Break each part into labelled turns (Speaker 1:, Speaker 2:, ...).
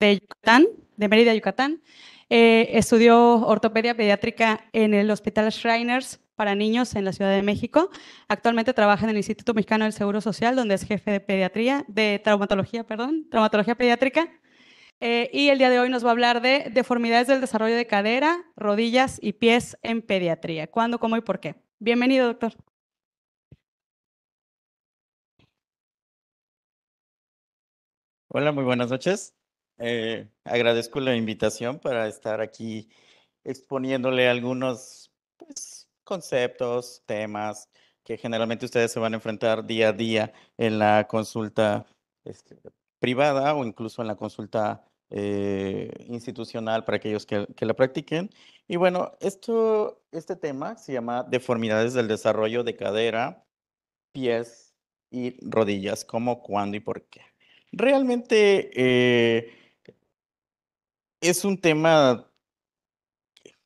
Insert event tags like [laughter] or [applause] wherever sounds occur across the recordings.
Speaker 1: de Yucatán, de Mérida, Yucatán. Eh, estudió ortopedia pediátrica en el Hospital Shriners para niños en la Ciudad de México. Actualmente trabaja en el Instituto Mexicano del Seguro Social, donde es jefe de pediatría, de traumatología, perdón, traumatología pediátrica. Eh, y el día de hoy nos va a hablar de deformidades del desarrollo de cadera, rodillas y pies en pediatría. ¿Cuándo, cómo y por qué? Bienvenido, doctor.
Speaker 2: Hola, muy buenas noches. Eh, agradezco la invitación para estar aquí exponiéndole algunos pues, conceptos, temas que generalmente ustedes se van a enfrentar día a día en la consulta este, privada o incluso en la consulta eh, institucional para aquellos que, la practiquen. Y bueno, esto, este tema se llama deformidades del desarrollo de cadera, pies y rodillas, cómo, cuándo y por qué. Realmente eh, es un tema,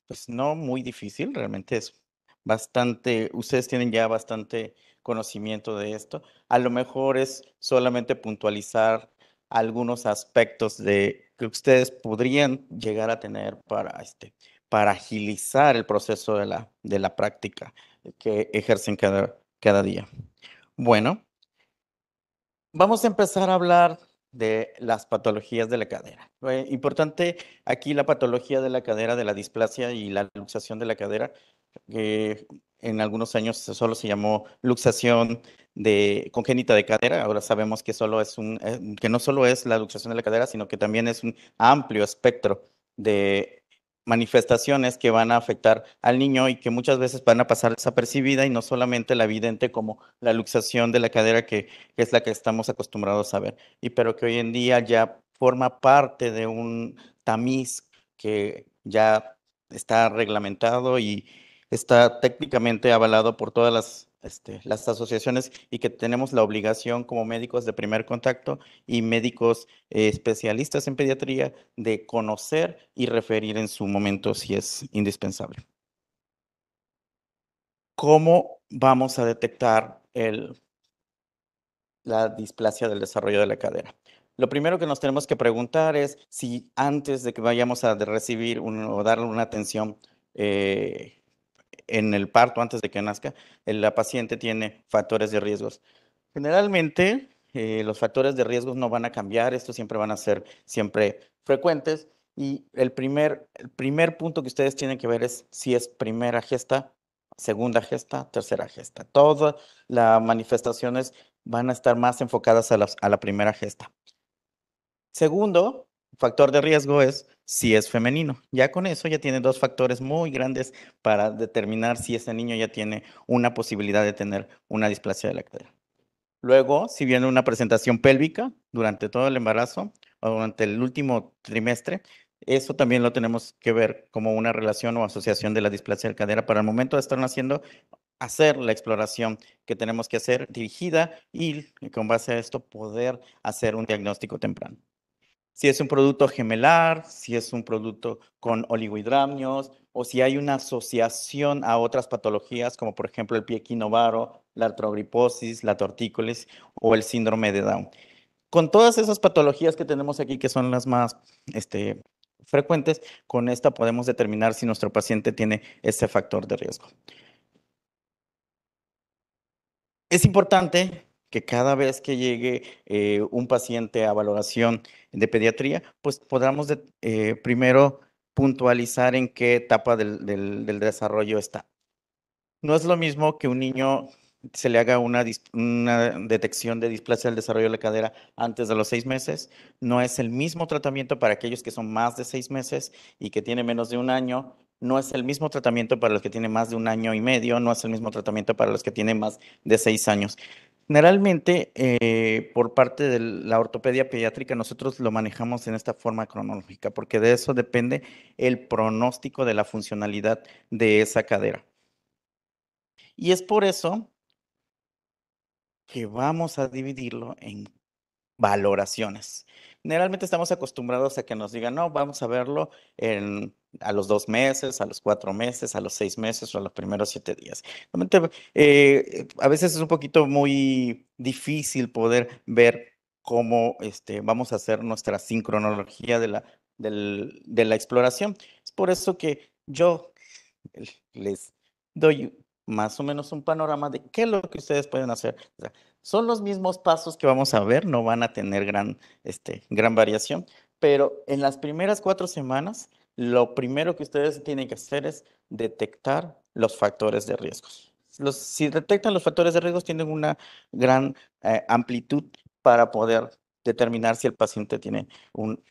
Speaker 2: pues no muy difícil, realmente es bastante, ustedes tienen ya bastante conocimiento de esto. A lo mejor es solamente puntualizar algunos aspectos de que ustedes podrían llegar a tener para este para agilizar el proceso de la, de la práctica que ejercen cada, cada día. Bueno, vamos a empezar a hablar de las patologías de la cadera. importante aquí la patología de la cadera, de la displasia y la luxación de la cadera, que en algunos años solo se llamó luxación de congénita de cadera. Ahora sabemos que solo es un, eh, que no solo es la luxación de la cadera, sino que también es un amplio espectro de manifestaciones que van a afectar al niño y que muchas veces van a pasar desapercibida y no solamente la evidente como la luxación de la cadera que, es la que estamos acostumbrados a ver, y pero que hoy en día ya forma parte de un tamiz que ya está reglamentado y está técnicamente avalado por todas las este, las asociaciones y que tenemos la obligación como médicos de primer contacto y médicos eh, especialistas en pediatría de conocer y referir en su momento si es indispensable. ¿Cómo vamos a detectar la displasia del desarrollo de la cadera? Lo primero que nos tenemos que preguntar es si antes de que vayamos a recibir o darle una atención eh, en el parto antes de que nazca, la paciente tiene factores de riesgos. Generalmente, eh, los factores de riesgos no van a cambiar, estos siempre van a ser siempre frecuentes. Y el primer, el primer punto que ustedes tienen que ver es si es primera gesta, segunda gesta, tercera gesta. Todas las manifestaciones van a estar más enfocadas a la primera gesta. Segundo, factor de riesgo es si es femenino. Ya con eso ya tiene dos factores muy grandes para determinar si ese niño ya tiene una posibilidad de tener una displasia de la cadera. Luego, si viene una presentación pélvica durante todo el embarazo o durante el último trimestre, eso también lo tenemos que ver como una relación o asociación de la displasia de la cadera para el momento de estar haciendo hacer la exploración que tenemos que hacer dirigida y con base a esto poder hacer un diagnóstico temprano si es un producto gemelar, si es un producto con oligohidramnios o si hay una asociación a otras patologías como por ejemplo el pie quinovaro, la artrogriposis, la tortícolis o el síndrome de Down. Con todas esas patologías que tenemos aquí que son las más este, frecuentes, con esta podemos determinar si nuestro paciente tiene ese factor de riesgo. Es importante que cada vez que llegue eh, un paciente a valoración de pediatría, pues podamos eh, primero puntualizar en qué etapa del, desarrollo está. No es lo mismo que un niño se le haga una, una detección de displasia del desarrollo de la cadera antes de los seis meses. No es el mismo tratamiento para aquellos que son más de seis meses y que tienen menos de un año no es el mismo tratamiento para los que tienen más de un año y medio, no es el mismo tratamiento para los que tienen más de seis años. Generalmente, eh, por parte de la ortopedia pediátrica, nosotros lo manejamos en esta forma cronológica, porque de eso depende el pronóstico de la funcionalidad de esa cadera. Y es por eso que vamos a dividirlo en valoraciones generalmente estamos acostumbrados a que nos digan, no, vamos a verlo en, a los dos meses, a los cuatro meses, a los seis meses o a los primeros siete días. Realmente, eh, a veces es un poquito muy difícil poder ver cómo este, vamos a hacer nuestra sincronología de la, exploración. Es por eso que yo les doy más o menos un panorama de qué es lo que ustedes pueden hacer. Son los mismos pasos que vamos a ver, no van a tener gran, este, gran variación, pero en las primeras cuatro semanas, lo primero que ustedes tienen que hacer es detectar los factores de riesgos. si detectan los factores de riesgos, tienen una gran eh, amplitud para poder determinar si el paciente tiene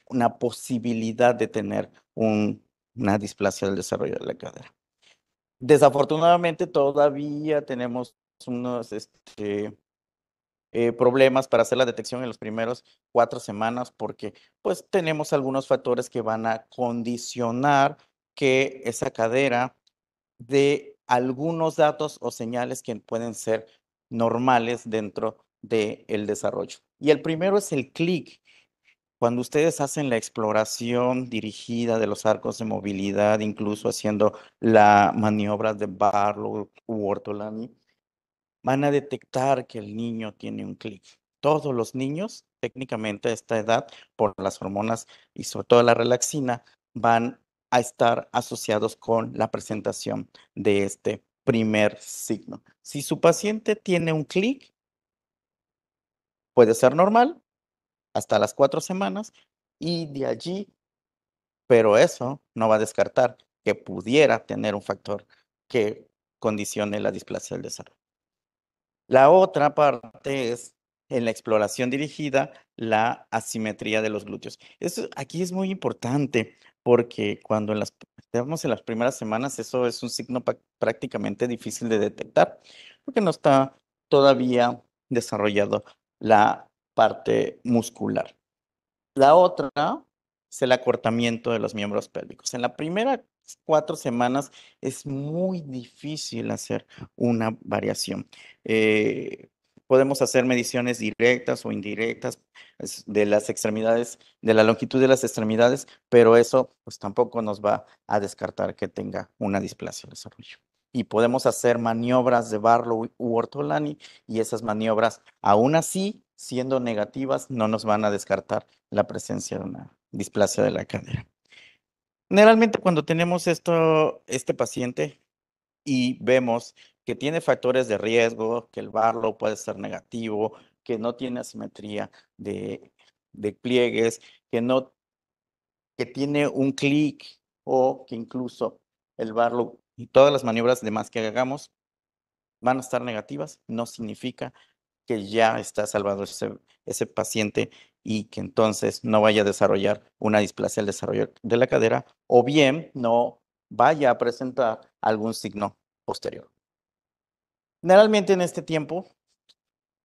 Speaker 2: una posibilidad de tener una displasia del desarrollo de la cadera. Desafortunadamente, todavía tenemos unos este, eh, problemas para hacer la detección en las primeras cuatro semanas porque pues tenemos algunos factores que van a condicionar que esa cadera de algunos datos o señales que pueden ser normales dentro del desarrollo. Y el primero es el clic. Cuando ustedes hacen la exploración dirigida de los arcos de movilidad, incluso haciendo la maniobra de Barlow u Ortolani, van a detectar que el niño tiene un clic. Todos los niños, técnicamente a esta edad, por las hormonas y sobre todo la relaxina, van a estar asociados con la presentación de este primer signo. Si su paciente tiene un clic, puede ser normal hasta las cuatro semanas y de allí, pero eso no va a descartar que pudiera tener un factor que condicione la displasia del desarrollo. La otra parte es en la exploración dirigida la asimetría de los glúteos. Eso aquí es muy importante porque cuando estamos las, en las primeras semanas eso es un signo prácticamente difícil de detectar porque no está todavía desarrollado la parte muscular. La otra es el acortamiento de los miembros pélvicos. En la primera cuatro semanas es muy difícil hacer una variación. Eh, podemos hacer mediciones directas o indirectas de las extremidades, de la longitud de las extremidades, pero eso pues tampoco nos va a descartar que tenga una displasia de desarrollo. Y podemos hacer maniobras de Barlow u Ortolani y esas maniobras, aún así, siendo negativas, no nos van a descartar la presencia de una displasia de la cadera. Generalmente cuando tenemos esto, este paciente y vemos que tiene factores de riesgo, que el barlo puede ser negativo, que no tiene asimetría de, pliegues, que, no, que tiene un clic o que incluso el barlo y todas las maniobras demás que hagamos van a estar negativas, no significa que ya está salvado ese, ese paciente y que entonces no vaya a desarrollar una displasia al desarrollo de la cadera o bien no vaya a presentar algún signo posterior. Generalmente en este tiempo,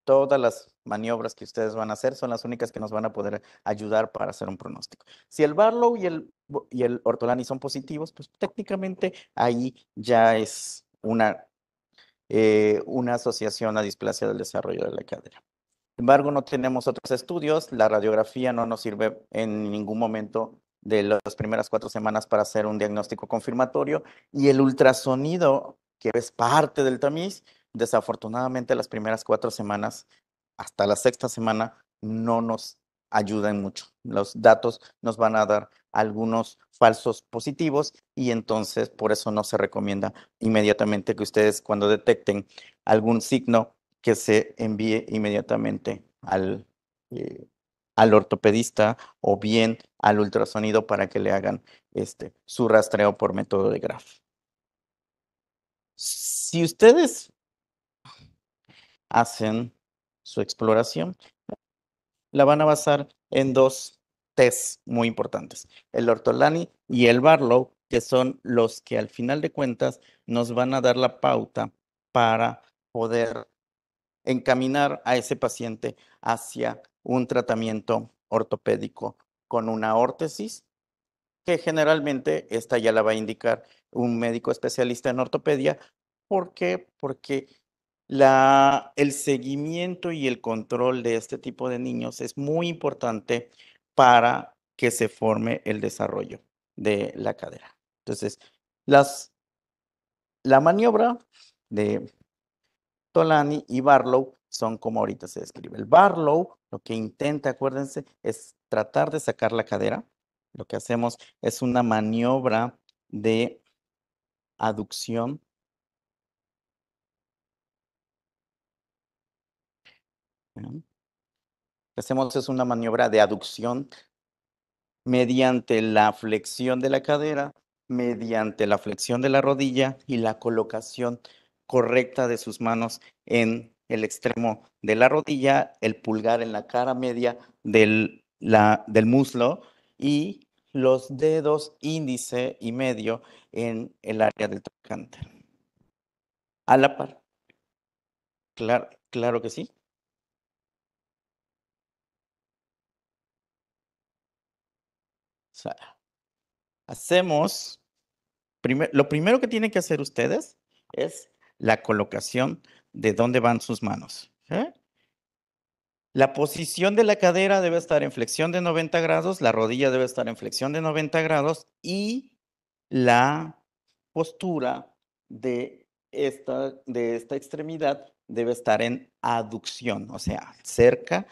Speaker 2: todas las maniobras que ustedes van a hacer son las únicas que nos van a poder ayudar para hacer un pronóstico. Si el Barlow y el, y el Ortolani son positivos, pues técnicamente ahí ya es una, eh, una asociación a displasia del desarrollo de la cadera. Sin embargo, no tenemos otros estudios, la radiografía no nos sirve en ningún momento de las primeras cuatro semanas para hacer un diagnóstico confirmatorio y el ultrasonido, que es parte del tamiz, desafortunadamente las primeras cuatro semanas hasta la sexta semana no nos ayudan mucho. Los datos nos van a dar algunos falsos positivos y entonces por eso no se recomienda inmediatamente que ustedes cuando detecten algún signo que se envíe inmediatamente al, eh, al ortopedista o bien al ultrasonido para que le hagan este, su rastreo por método de Graf. Si ustedes hacen su exploración, la van a basar en dos test muy importantes, el Ortolani y el Barlow, que son los que al final de cuentas nos van a dar la pauta para poder encaminar a ese paciente hacia un tratamiento ortopédico con una órtesis, que generalmente esta ya la va a indicar un médico especialista en ortopedia. ¿Por qué? Porque la, el seguimiento y el control de este tipo de niños es muy importante para que se forme el desarrollo de la cadera. Entonces, las, la maniobra de Tolani y Barlow son como ahorita se describe. El Barlow lo que intenta, acuérdense, es tratar de sacar la cadera. Lo que hacemos es una maniobra de aducción. Lo que hacemos es una maniobra de aducción mediante la flexión de la cadera, mediante la flexión de la rodilla y la colocación correcta de sus manos en el extremo de la rodilla, el pulgar en la cara media del, del muslo y los dedos índice y medio en el área del tocante. A la par. Claro, claro que sí. hacemos, lo primero que tienen que hacer ustedes es la colocación de dónde van sus manos. ¿eh? La posición de la cadera debe estar en flexión de 90 grados, la rodilla debe estar en flexión de 90 grados y la postura de esta, de esta extremidad debe estar en aducción, o sea, cerca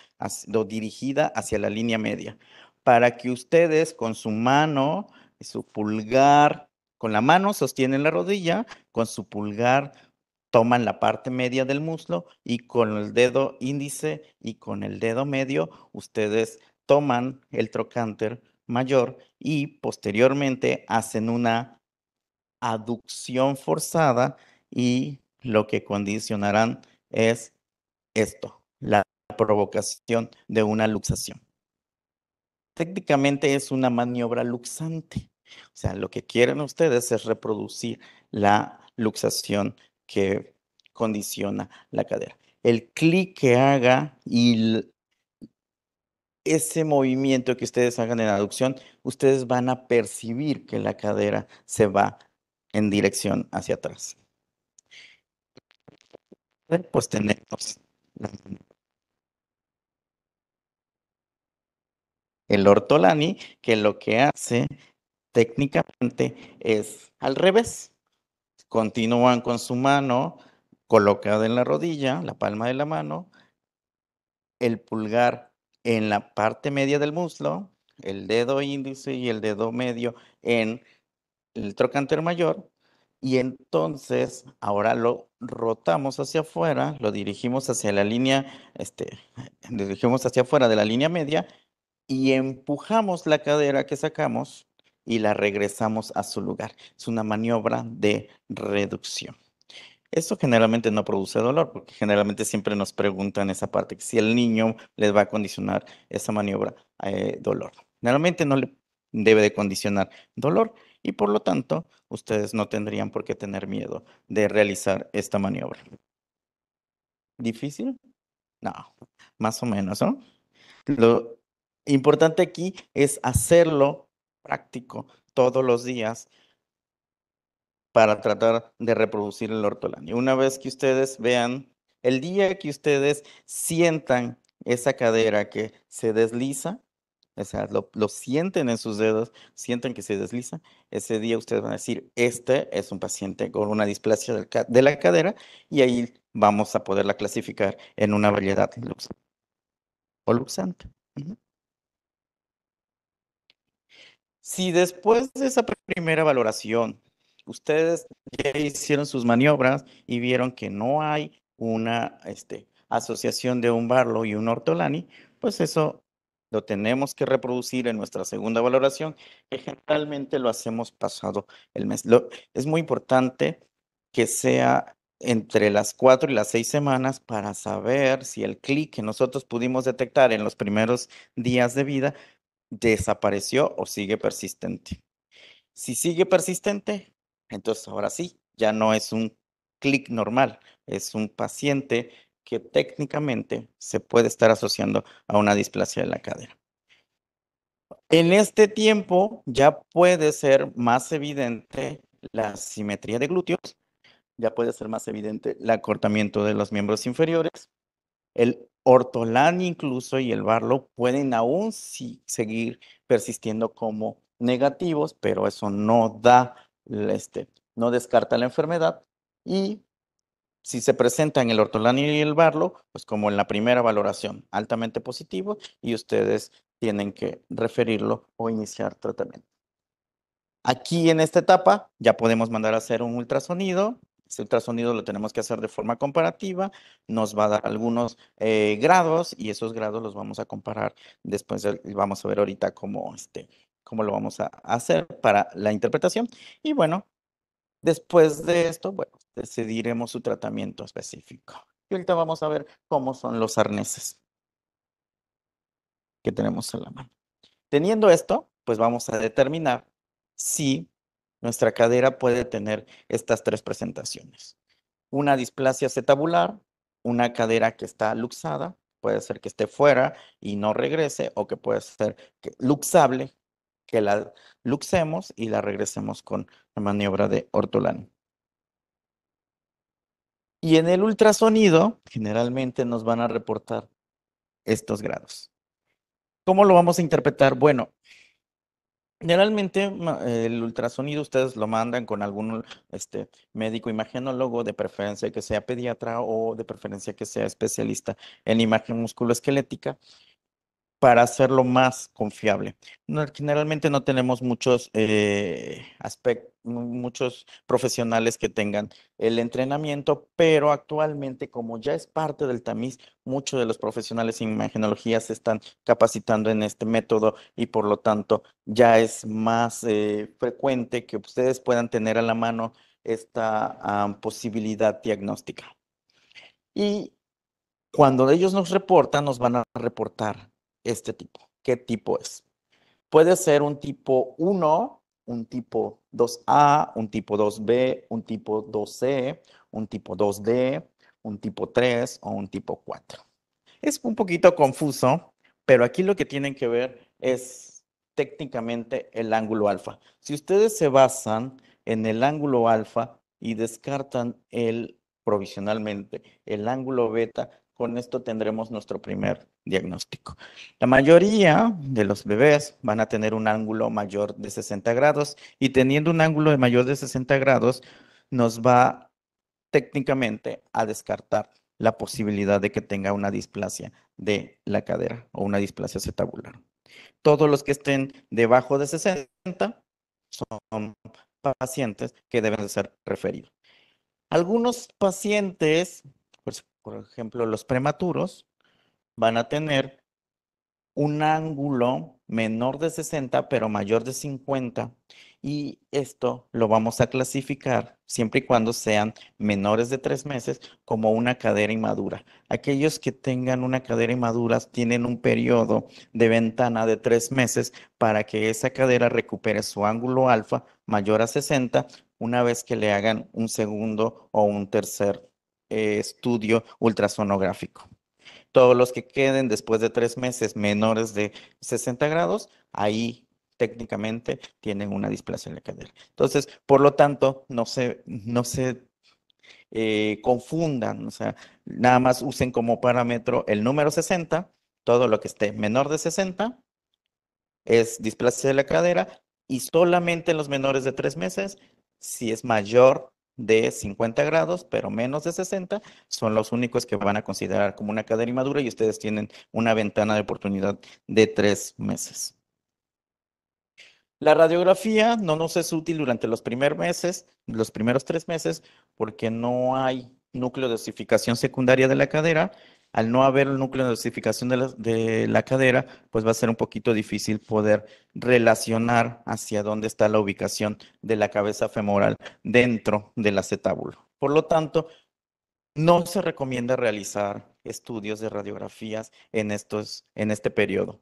Speaker 2: o dirigida hacia la línea media, para que ustedes con su mano, y su pulgar, con la mano sostienen la rodilla, con su pulgar toman la parte media del muslo y con el dedo índice y con el dedo medio ustedes toman el trocánter mayor y posteriormente hacen una aducción forzada y lo que condicionarán es esto, la provocación de una luxación. Técnicamente es una maniobra luxante. O sea, lo que quieren ustedes es reproducir la luxación que condiciona la cadera. El clic que haga y ese movimiento que ustedes hagan en aducción, ustedes van a percibir que la cadera se va en dirección hacia atrás. Pues tenemos el ortolani, que lo que hace técnicamente es al revés. Continúan con su mano colocada en la rodilla, la palma de la mano, el pulgar en la parte media del muslo, el dedo índice y el dedo medio en el trocánter mayor. Y entonces ahora lo rotamos hacia afuera, lo dirigimos hacia la línea, este, dirigimos hacia afuera de la línea media y empujamos la cadera que sacamos y la regresamos a su lugar. Es una maniobra de reducción. Esto generalmente no produce dolor, porque generalmente siempre nos preguntan esa parte, que si el niño les va a condicionar esa maniobra eh, dolor. Generalmente no le debe de condicionar dolor y por lo tanto ustedes no tendrían por qué tener miedo de realizar esta maniobra. ¿Difícil? No, más o menos, ¿no? Lo importante aquí es hacerlo práctico todos los días para tratar de reproducir el hortolán. una vez que ustedes vean, el día que ustedes sientan esa cadera que se desliza, o sea, lo, sienten en sus dedos, sienten que se desliza. Ese día ustedes van a decir, este es un paciente con una displasia de la cadera y ahí vamos a poderla clasificar en una variedad o luxante. Si después de esa primera valoración ustedes ya hicieron sus maniobras y vieron que no hay una este, asociación de un Barlow y un Ortolani, pues eso lo tenemos que reproducir en nuestra segunda valoración, que generalmente lo hacemos pasado el mes. es muy importante que sea entre las cuatro y las seis semanas para saber si el clic que nosotros pudimos detectar en los primeros días de vida desapareció o sigue persistente. Si sigue persistente, entonces ahora sí, ya no es un clic normal, es un paciente que técnicamente se puede estar asociando a una displasia de la cadera. En este tiempo ya puede ser más evidente la simetría de glúteos, ya puede ser más evidente el acortamiento de los miembros inferiores, el ortolani incluso y el barlo pueden aún sí seguir persistiendo como negativos, pero eso no da, este, no descarta la enfermedad. Y si se presentan el ortolani y el barlo, pues como en la primera valoración, altamente positivo y ustedes tienen que referirlo o iniciar tratamiento. Aquí en esta etapa ya podemos mandar a hacer un ultrasonido este ultrasonido lo tenemos que hacer de forma comparativa, nos va a dar algunos eh, grados y esos grados los vamos a comparar después, vamos a ver ahorita cómo, este, cómo lo vamos a hacer para la interpretación. Y bueno, después de esto, bueno, decidiremos su tratamiento específico. Y ahorita vamos a ver cómo son los arneses que tenemos en la mano. Teniendo esto, pues vamos a determinar si nuestra cadera puede tener estas tres presentaciones. Una displasia acetabular, una cadera que está luxada, puede ser que esté fuera y no regrese, o que puede ser luxable, que la luxemos y la regresemos con la maniobra de Ortolani. Y en el ultrasonido, generalmente nos van a reportar estos grados. ¿Cómo lo vamos a interpretar? Bueno, Generalmente el ultrasonido ustedes lo mandan con algún este, médico imagenólogo, de preferencia que sea pediatra o de preferencia que sea especialista en imagen musculoesquelética para hacerlo más confiable. generalmente no tenemos muchos eh, aspectos, muchos profesionales que tengan el entrenamiento, pero actualmente como ya es parte del tamiz, muchos de los profesionales en imagenología se están capacitando en este método y por lo tanto ya es más eh, frecuente que ustedes puedan tener a la mano esta posibilidad diagnóstica. Y cuando ellos nos reportan, nos van a reportar este tipo. ¿Qué tipo es? Puede ser un tipo 1, un tipo 2A, un tipo 2B, un tipo 2C, un tipo 2D, un tipo 3 o un tipo 4. Es un poquito confuso, pero aquí lo que tienen que ver es técnicamente el ángulo alfa. Si ustedes se basan en el ángulo alfa y descartan el provisionalmente el ángulo beta, con esto tendremos nuestro primer diagnóstico. La mayoría de los bebés van a tener un ángulo mayor de 60 grados y teniendo un ángulo de mayor de 60 grados nos va técnicamente a descartar la posibilidad de que tenga una displasia de la cadera o una displasia cetabular. Todos los que estén debajo de 60 son pacientes que deben ser referidos. Algunos pacientes por ejemplo, los prematuros van a tener un ángulo menor de 60 pero mayor de 50 y esto lo vamos a clasificar siempre y cuando sean menores de tres meses como una cadera inmadura. Aquellos que tengan una cadera inmadura tienen un periodo de ventana de tres meses para que esa cadera recupere su ángulo alfa mayor a 60 una vez que le hagan un segundo o un tercer eh, estudio ultrasonográfico. Todos los que queden después de tres meses menores de 60 grados, ahí técnicamente tienen una displasia de la cadera. Entonces, por lo tanto, no se, no se eh, confundan, o sea, nada más usen como parámetro el número 60, todo lo que esté menor de 60 es displasia de la cadera y solamente en los menores de tres meses, si es mayor de 50 grados, pero menos de 60, son los únicos que van a considerar como una cadera inmadura y ustedes tienen una ventana de oportunidad de tres meses. La radiografía no nos es útil durante los primeros meses, los primeros tres meses, porque no hay núcleo de osificación secundaria de la cadera al no haber el núcleo de osificación de la, de la cadera, pues va a ser un poquito difícil poder relacionar hacia dónde está la ubicación de la cabeza femoral dentro del acetábulo. Por lo tanto, no se recomienda realizar estudios de radiografías en, estos, en este periodo.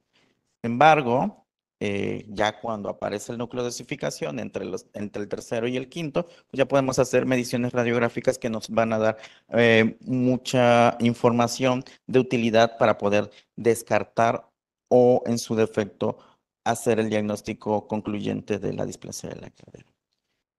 Speaker 2: Sin embargo, eh, ya cuando aparece el núcleo de osificación entre, los, entre el tercero y el quinto, pues ya podemos hacer mediciones radiográficas que nos van a dar eh, mucha información de utilidad para poder descartar o en su defecto hacer el diagnóstico concluyente de la displasia de la cadera.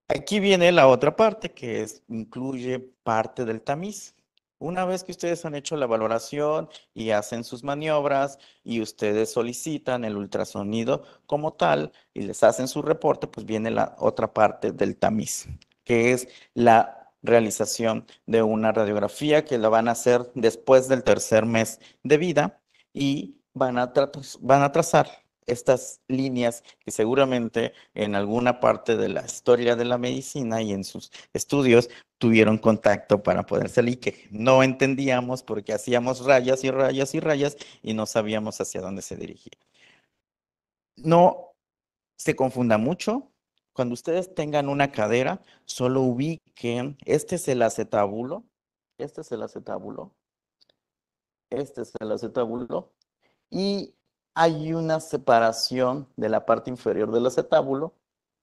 Speaker 2: Aquí viene la otra parte que es, incluye parte del tamiz. Una vez que ustedes han hecho la valoración y hacen sus maniobras y ustedes solicitan el ultrasonido como tal y les hacen su reporte, pues viene la otra parte del tamiz, que es la realización de una radiografía que la van a hacer después del tercer mes de vida y van a, van a trazar estas líneas que seguramente en alguna parte de la historia de la medicina y en sus estudios tuvieron contacto para poder salir, que no entendíamos porque hacíamos rayas y rayas y rayas y no sabíamos hacia dónde se dirigía. No se confunda mucho. Cuando ustedes tengan una cadera, solo ubiquen, este es el acetábulo, este es el acetábulo, este es el acetábulo, y hay una separación de la parte inferior del acetábulo.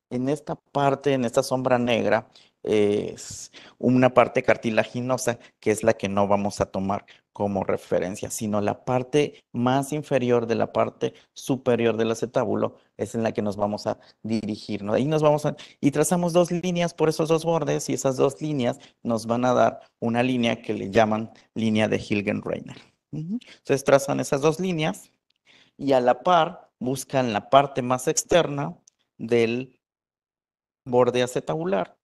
Speaker 2: En esta parte, en esta sombra negra, es una parte cartilaginosa que es la que no vamos a tomar como referencia, sino la parte más inferior de la parte superior del acetábulo es en la que nos vamos a dirigir. Ahí nos vamos y trazamos dos líneas por esos dos bordes y esas dos líneas nos van a dar una línea que le llaman línea de Hilgen-Reiner. Entonces trazan esas dos líneas y a la par buscan la parte más externa del borde acetabular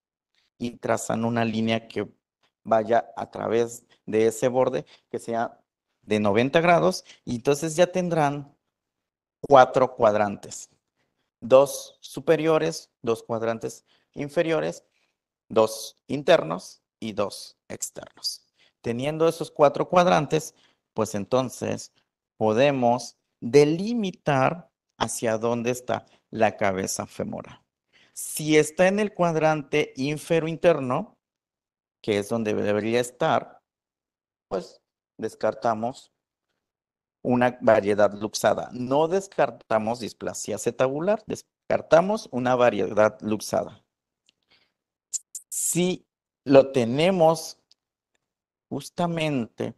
Speaker 2: y trazan una línea que vaya a través de ese borde que sea de 90 grados y entonces ya tendrán cuatro cuadrantes, dos superiores, dos cuadrantes inferiores, dos internos y dos externos. Teniendo esos cuatro cuadrantes, pues entonces podemos delimitar hacia dónde está la cabeza femoral. Si está en el cuadrante infero interno, que es donde debería estar, pues descartamos una variedad luxada. No descartamos displasia cetabular, descartamos una variedad luxada. Si lo tenemos justamente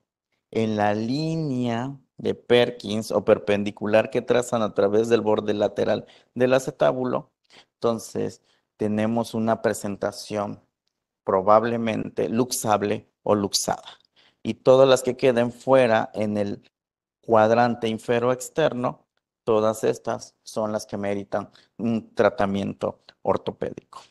Speaker 2: en la línea de Perkins o perpendicular que trazan a través del borde lateral del acetábulo, entonces tenemos una presentación probablemente luxable o luxada. Y todas las que queden fuera en el cuadrante infero externo, todas estas son las que meritan un tratamiento ortopédico.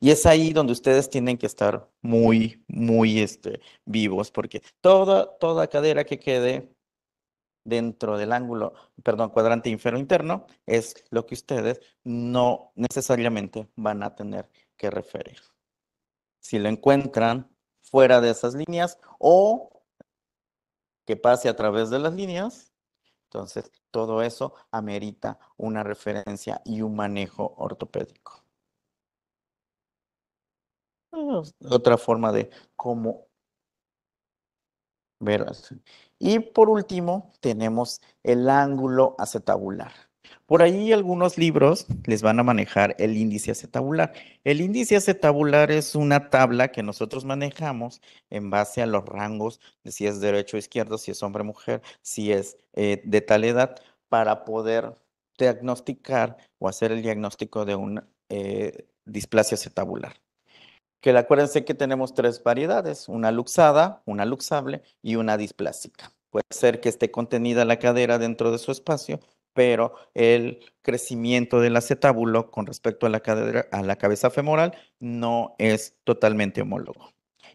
Speaker 2: Y es ahí donde ustedes tienen que estar muy, muy este, vivos, porque toda, toda cadera que quede dentro del ángulo, perdón, cuadrante infero interno, es lo que ustedes no necesariamente van a tener que referir. Si lo encuentran fuera de esas líneas o que pase a través de las líneas, entonces todo eso amerita una referencia y un manejo ortopédico. Otra forma de cómo y por último, tenemos el ángulo acetabular. Por ahí algunos libros les van a manejar el índice acetabular. El índice acetabular es una tabla que nosotros manejamos en base a los rangos de si es derecho o izquierdo, si es hombre o mujer, si es eh, de tal edad, para poder diagnosticar o hacer el diagnóstico de una eh, displasia acetabular que acuérdense que tenemos tres variedades, una luxada, una luxable y una displásica. Puede ser que esté contenida la cadera dentro de su espacio, pero el crecimiento del acetábulo con respecto a la, a la cabeza femoral no es totalmente homólogo.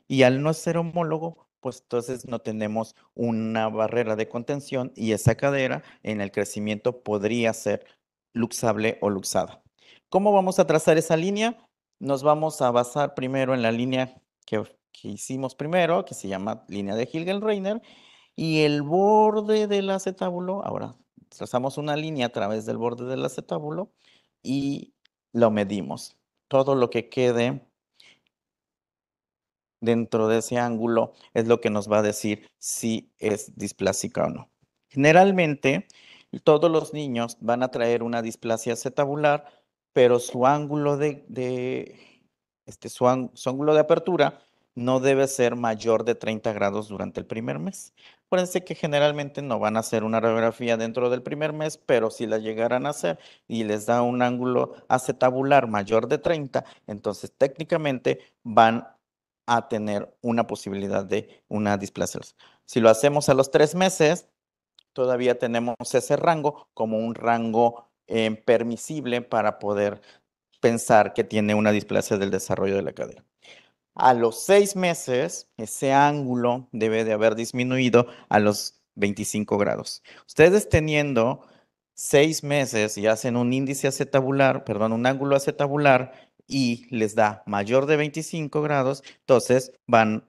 Speaker 2: Y al no ser homólogo, pues entonces no tenemos una barrera de contención y esa cadera en el crecimiento podría ser luxable o luxada. ¿Cómo vamos a trazar esa línea? nos vamos a basar primero en la línea que, hicimos primero, que se llama línea de Hilgenreiner, y el borde del acetábulo, ahora trazamos una línea a través del borde del acetábulo y lo medimos. Todo lo que quede dentro de ese ángulo es lo que nos va a decir si es displásica o no. Generalmente, todos los niños van a traer una displasia acetabular pero su ángulo de, este, su, ángulo de apertura no debe ser mayor de 30 grados durante el primer mes. Acuérdense que generalmente no van a hacer una radiografía dentro del primer mes, pero si la llegaran a hacer y les da un ángulo acetabular mayor de 30, entonces técnicamente van a tener una posibilidad de una displasia. Si lo hacemos a los tres meses, todavía tenemos ese rango como un rango Em, permisible para poder pensar que tiene una displasia del desarrollo de la cadera. A los seis meses, ese ángulo debe de haber disminuido a los 25 grados. Ustedes teniendo seis meses y hacen un índice acetabular, perdón, un ángulo acetabular y les da mayor de 25 grados, entonces van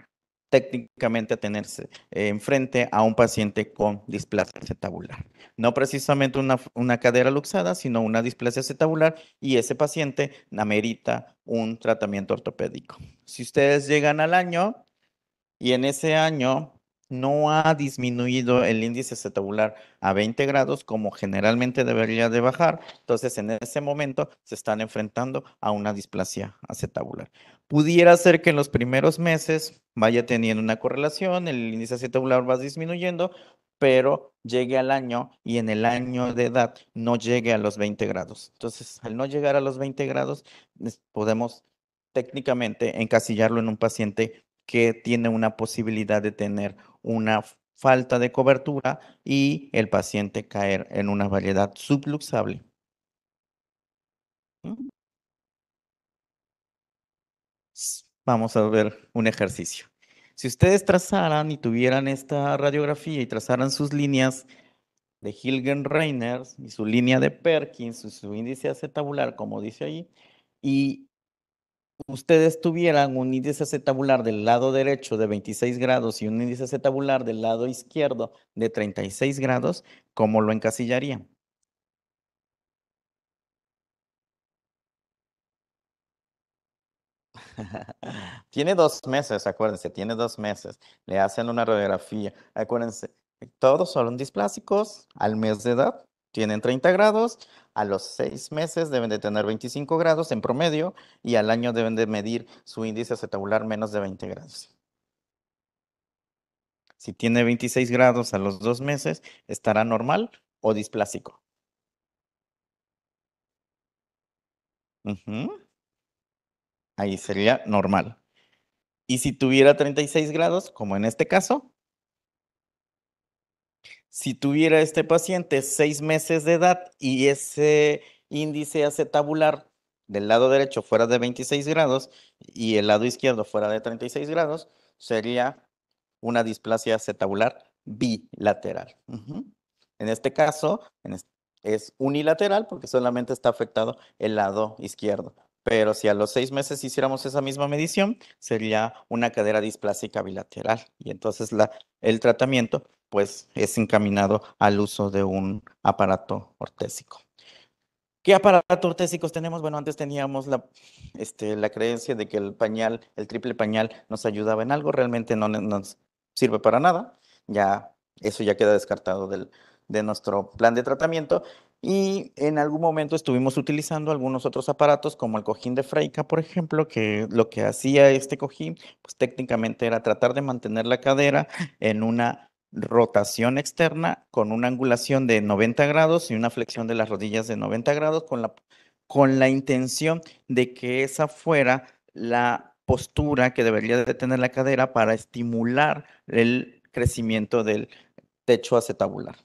Speaker 2: técnicamente tenerse eh, enfrente a un paciente con displasia acetabular, No precisamente una, cadera luxada, sino una displasia acetabular y ese paciente amerita un tratamiento ortopédico. Si ustedes llegan al año y en ese año no ha disminuido el índice acetabular a 20 grados como generalmente debería de bajar, entonces en ese momento se están enfrentando a una displasia acetabular. Pudiera ser que en los primeros meses vaya teniendo una correlación, el índice acetabular va disminuyendo, pero llegue al año y en el año de edad no llegue a los 20 grados. Entonces, al no llegar a los 20 grados, podemos técnicamente encasillarlo en un paciente que tiene una posibilidad de tener una falta de cobertura y el paciente caer en una variedad subluxable. Mm. Vamos a ver un ejercicio. Si ustedes trazaran y tuvieran esta radiografía y trazaran sus líneas de hilgen Reiners y su línea de Perkins, su, su índice acetabular, como dice ahí, y ustedes tuvieran un índice acetabular del lado derecho de 26 grados y un índice acetabular del lado izquierdo de 36 grados, ¿cómo lo encasillarían? [laughs] tiene dos meses, acuérdense, tiene dos meses. Le hacen una radiografía. Acuérdense, todos son displásicos al mes de edad tienen 30 grados, a los seis meses deben de tener 25 grados en promedio y al año deben de medir su índice acetabular menos de 20 grados. Si tiene 26 grados a los dos meses, estará normal o displásico. Ahí sería normal. Y si tuviera 36 grados, como en este caso, si tuviera este paciente seis meses de edad y ese índice acetabular del lado derecho fuera de 26 grados y el lado izquierdo fuera de 36 grados, sería una displasia acetabular bilateral. En este caso, es unilateral porque solamente está afectado el lado izquierdo. Pero si a los seis meses hiciéramos esa misma medición, sería una cadera displásica bilateral. Y entonces el tratamiento pues es encaminado al uso de un aparato ortésico. ¿Qué aparatos ortésicos tenemos? Bueno, antes teníamos la, este, la creencia de que el pañal, el triple pañal, nos ayudaba en algo, realmente no nos sirve para nada, ya eso ya queda descartado del, de nuestro plan de tratamiento. Y en algún momento estuvimos utilizando algunos otros aparatos, como el cojín de Freika, por ejemplo, que lo que hacía este cojín, pues técnicamente era tratar de mantener la cadera en una rotación externa con una angulación de 90 grados y una flexión de las rodillas de 90 grados con la, con la intención de que esa fuera la postura que debería de tener la cadera para estimular el crecimiento del techo acetabular.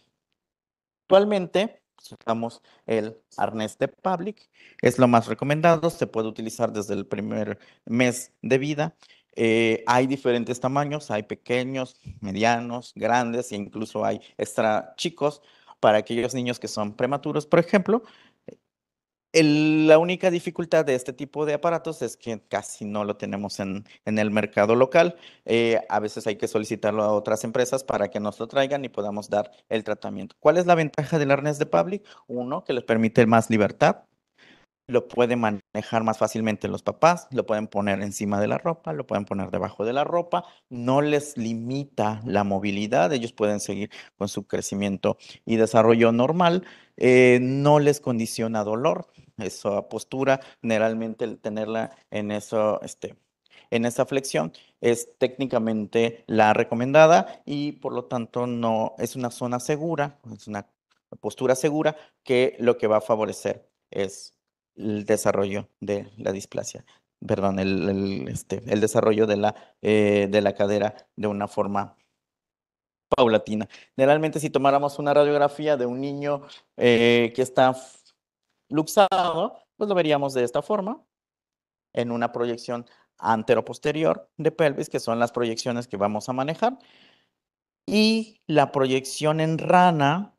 Speaker 2: Actualmente pues, usamos el arnés de Public, es lo más recomendado, se puede utilizar desde el primer mes de vida eh, hay diferentes tamaños, hay pequeños, medianos, grandes e incluso hay extra chicos para aquellos niños que son prematuros, por ejemplo. la única dificultad de este tipo de aparatos es que casi no lo tenemos en, el mercado local. Eh, a veces hay que solicitarlo a otras empresas para que nos lo traigan y podamos dar el tratamiento. ¿Cuál es la ventaja del arnés de Public? Uno, que les permite más libertad lo pueden manejar más fácilmente los papás, lo pueden poner encima de la ropa, lo pueden poner debajo de la ropa, no les limita la movilidad, ellos pueden seguir con su crecimiento y desarrollo normal, eh, no les condiciona dolor, esa postura, generalmente tenerla en eso, este, en esa flexión es técnicamente la recomendada y por lo tanto no es una zona segura, es una postura segura que lo que va a favorecer es el desarrollo de la displasia, perdón, el, este, desarrollo de la, eh, de la cadera de una forma paulatina. Generalmente si tomáramos una radiografía de un niño eh, que está luxado, pues lo veríamos de esta forma, en una proyección antero-posterior de pelvis, que son las proyecciones que vamos a manejar, y la proyección en rana,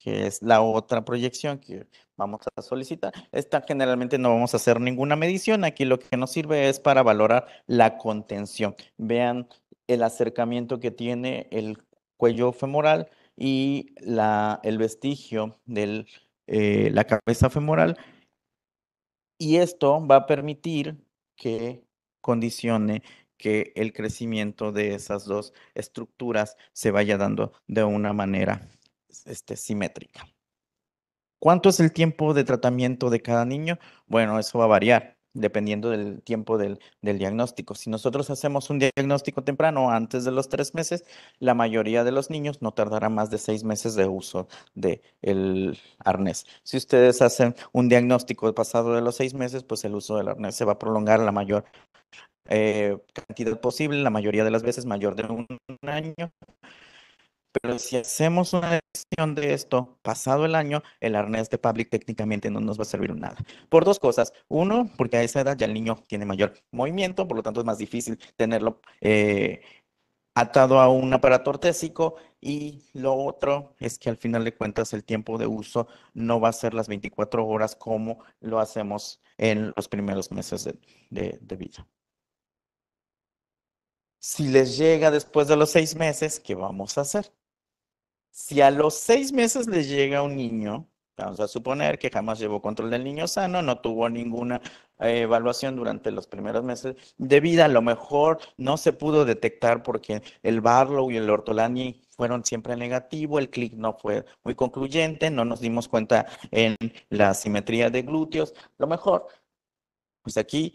Speaker 2: que es la otra proyección que vamos a solicitar. Esta generalmente no vamos a hacer ninguna medición. Aquí lo que nos sirve es para valorar la contención. Vean el acercamiento que tiene el cuello femoral y la, el vestigio de eh, la cabeza femoral. Y esto va a permitir que condicione que el crecimiento de esas dos estructuras se vaya dando de una manera este, simétrica. ¿Cuánto es el tiempo de tratamiento de cada niño? Bueno, eso va a variar dependiendo del tiempo del, diagnóstico. Si nosotros hacemos un diagnóstico temprano, antes de los tres meses, la mayoría de los niños no tardará más de seis meses de uso del arnés. Si ustedes hacen un diagnóstico pasado de los seis meses, pues el uso del arnés se va a prolongar la mayor eh, cantidad posible, la mayoría de las veces mayor de un año. Pero si hacemos una edición de esto pasado el año, el arnés de Public técnicamente no nos va a servir nada. Por dos cosas. Uno, porque a esa edad ya el niño tiene mayor movimiento, por lo tanto es más difícil tenerlo eh, atado a un aparato ortésico. Y lo otro es que al final de cuentas el tiempo de uso no va a ser las 24 horas como lo hacemos en los primeros meses de vida. Si les llega después de los seis meses, ¿qué vamos a hacer? Si a los seis meses les llega un niño, vamos a suponer que jamás llevó control del niño sano, no tuvo ninguna eh, evaluación durante los primeros meses de vida, a lo mejor no se pudo detectar porque el Barlow y el Ortolani fueron siempre negativo, el clic no fue muy concluyente, no nos dimos cuenta en la simetría de glúteos, lo mejor, pues aquí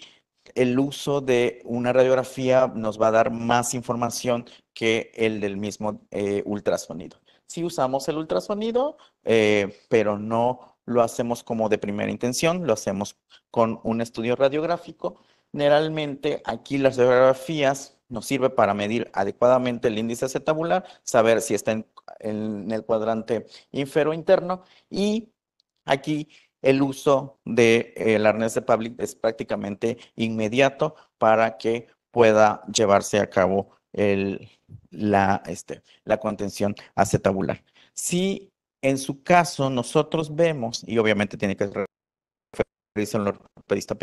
Speaker 2: el uso de una radiografía nos va a dar más información que el del mismo eh, ultrasonido si usamos el ultrasonido, eh, pero no lo hacemos como de primera intención, lo hacemos con un estudio radiográfico. Generalmente aquí las radiografías nos sirve para medir adecuadamente el índice acetabular, saber si está en, el cuadrante infero interno y aquí el uso del de, eh, arnés de Public es prácticamente inmediato para que pueda llevarse a cabo la, este, la contención acetabular. Si en su caso nosotros vemos, y obviamente tiene que referirse al ortopedista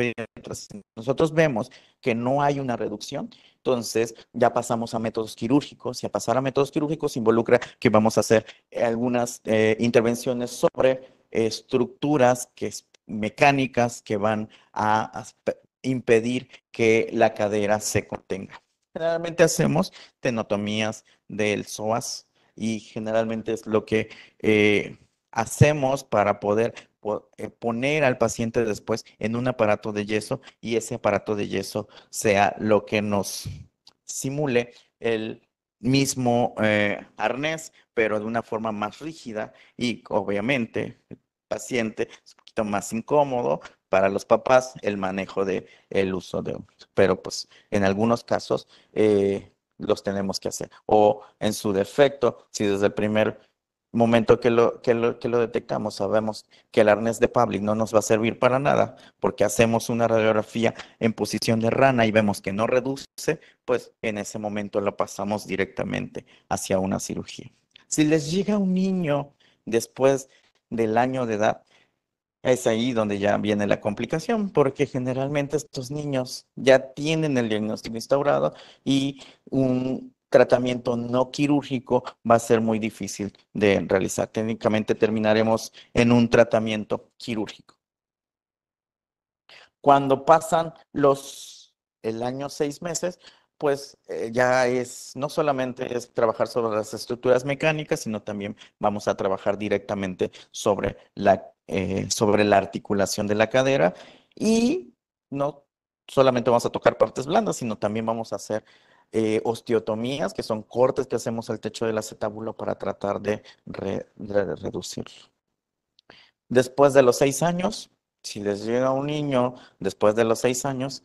Speaker 2: nosotros vemos que no hay una reducción, entonces ya pasamos a métodos quirúrgicos y a pasar a métodos quirúrgicos involucra que vamos a hacer eh, algunas eh, intervenciones sobre estructuras que, mecánicas que van a impedir que la cadera se contenga generalmente hacemos tenotomías del psoas y generalmente es lo que eh, hacemos para poder eh, poner al paciente después en un aparato de yeso y ese aparato de yeso sea lo que nos simule el mismo eh, arnés, pero de una forma más rígida y obviamente el paciente es un poquito más incómodo, para los papás el manejo de el uso de pero pues en algunos casos eh, los tenemos que hacer o en su defecto si desde el primer momento que lo, que lo, que lo detectamos sabemos que el arnés de Public no nos va a servir para nada porque hacemos una radiografía en posición de rana y vemos que no reduce pues en ese momento lo pasamos directamente hacia una cirugía si les llega un niño después del año de edad es ahí donde ya viene la complicación, porque generalmente estos niños ya tienen el diagnóstico instaurado y un tratamiento no quirúrgico va a ser muy difícil de realizar. Técnicamente terminaremos en un tratamiento quirúrgico. Cuando pasan los el año seis meses, pues eh, ya es, no solamente es trabajar sobre las estructuras mecánicas, sino también vamos a trabajar directamente sobre la eh, sobre la articulación de la cadera y no solamente vamos a tocar partes blandas, sino también vamos a hacer eh, osteotomías, que son cortes que hacemos al techo del acetábulo para tratar de, reducirlo. Después de los seis años, si les llega un niño después de los seis años,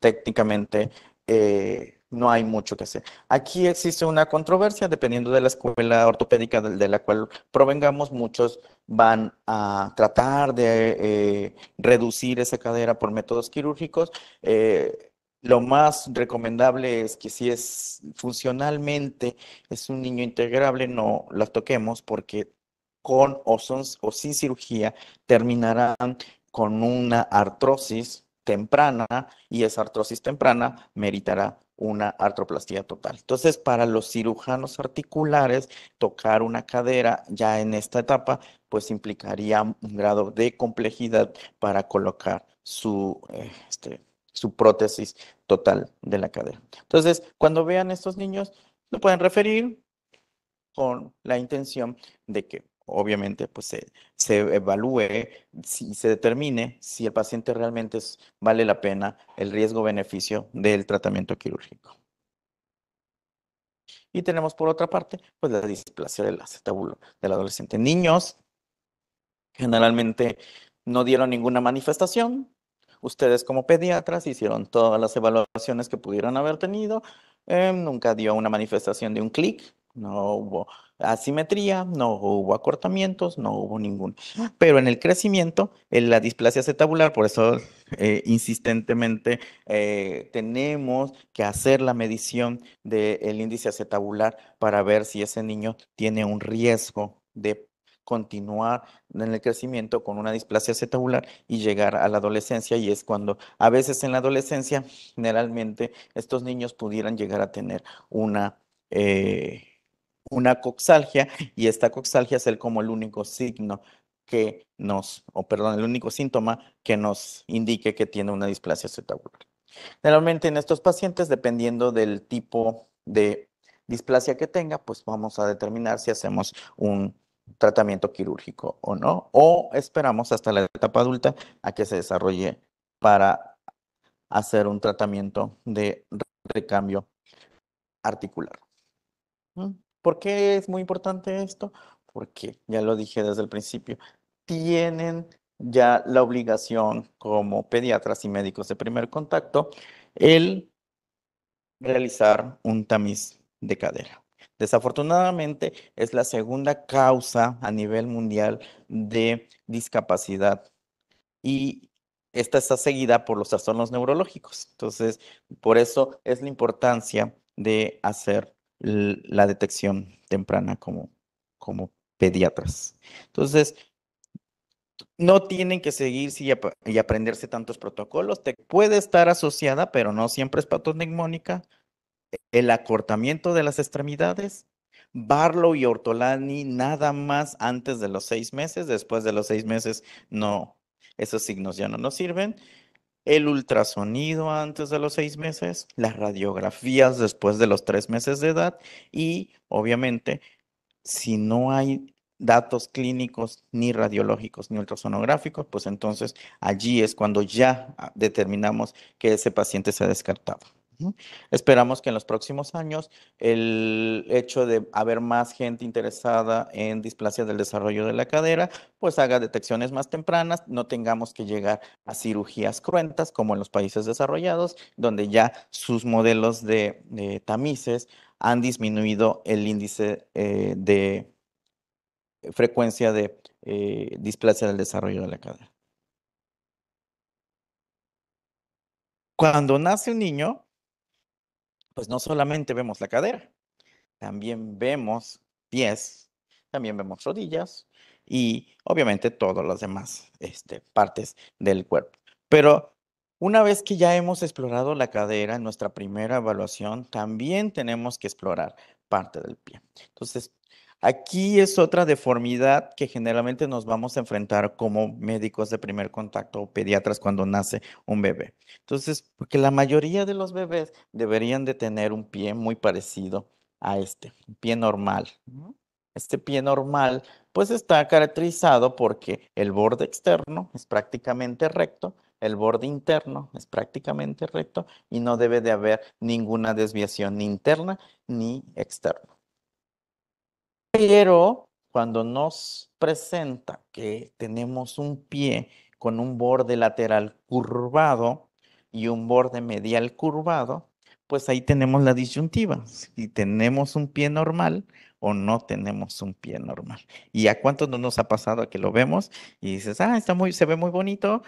Speaker 2: técnicamente eh, no hay mucho que hacer. Aquí existe una controversia, dependiendo de la escuela ortopédica de, la cual provengamos, muchos van a tratar de eh, reducir esa cadera por métodos quirúrgicos. Eh, lo más recomendable es que si es funcionalmente es un niño integrable, no la toquemos porque con o, o sin cirugía terminarán con una artrosis temprana y esa artrosis temprana meritará una artroplastía total. Entonces, para los cirujanos articulares, tocar una cadera ya en esta etapa, pues implicaría un grado de complejidad para colocar su, este, su prótesis total de la cadera. Entonces, cuando vean estos niños, lo pueden referir con la intención de que obviamente pues se se evalúe si se determine si el paciente realmente vale la pena el riesgo-beneficio del tratamiento quirúrgico. Y tenemos por otra parte, pues la displasia del acetábulo del adolescente. Niños generalmente no dieron ninguna manifestación. Ustedes como pediatras hicieron todas las evaluaciones que pudieran haber tenido. Em, nunca dio una manifestación de un clic. No hubo asimetría, no hubo acortamientos, no hubo ningún, ah. Pero en el crecimiento, en la displasia acetabular, por eso eh, insistentemente eh, tenemos que hacer la medición del índice acetabular para ver si ese niño tiene un riesgo de continuar en el crecimiento con una displasia acetabular y llegar a la adolescencia y es cuando a veces en la adolescencia generalmente estos niños pudieran llegar a tener una eh, una coxalgia y esta coxalgia es el, como el único signo que nos, o perdón, el único síntoma que nos indique que tiene una displasia acetabular. Generalmente en estos pacientes, dependiendo del tipo de displasia que tenga, pues vamos a determinar si hacemos un tratamiento quirúrgico o no, o esperamos hasta la etapa adulta a que se desarrolle para hacer un tratamiento de recambio articular. ¿Mm? ¿Por qué es muy importante esto? Porque, ya lo dije desde el principio, tienen ya la obligación como pediatras y médicos de primer contacto el realizar un tamiz de cadera. Desafortunadamente es la segunda causa a nivel mundial de discapacidad y esta está seguida por los trastornos neurológicos. Entonces, por eso es la importancia de hacer la detección temprana como, como pediatras. Entonces, no tienen que seguir y aprenderse tantos protocolos. Te puede estar asociada, pero no siempre es patognomónica. El acortamiento de las extremidades. Barlow y Ortolani nada más antes de los seis meses. Después de los seis meses, no, esos signos ya no nos sirven el ultrasonido antes de los seis meses, las radiografías después de los tres meses de edad y obviamente si no hay datos clínicos ni radiológicos ni ultrasonográficos, pues entonces allí es cuando ya determinamos que ese paciente se ha descartado. Esperamos que en los próximos años el hecho de haber más gente interesada en displasia del desarrollo de la cadera, pues haga detecciones más tempranas, no tengamos que llegar a cirugías cruentas como en los países desarrollados, donde ya sus modelos de, tamices han disminuido el índice eh, de frecuencia de eh, displasia del desarrollo de la cadera. Cuando nace un niño, pues no solamente vemos la cadera, también vemos pies, también vemos rodillas y obviamente todas las demás este, partes del cuerpo. Pero una vez que ya hemos explorado la cadera en nuestra primera evaluación, también tenemos que explorar parte del pie. Entonces, Aquí es otra deformidad que generalmente nos vamos a enfrentar como médicos de primer contacto o pediatras cuando nace un bebé. Entonces, porque la mayoría de los bebés deberían de tener un pie muy parecido a este, un pie normal. Este pie normal pues está caracterizado porque el borde externo es prácticamente recto, el borde interno es prácticamente recto y no debe de haber ninguna desviación interna ni externa. Pero cuando nos presenta que tenemos un pie con un borde lateral curvado y un borde medial curvado, pues ahí tenemos la disyuntiva, si tenemos un pie normal o no tenemos un pie normal. ¿Y a cuántos no nos ha pasado que lo vemos y dices, ah, está muy, se ve muy bonito,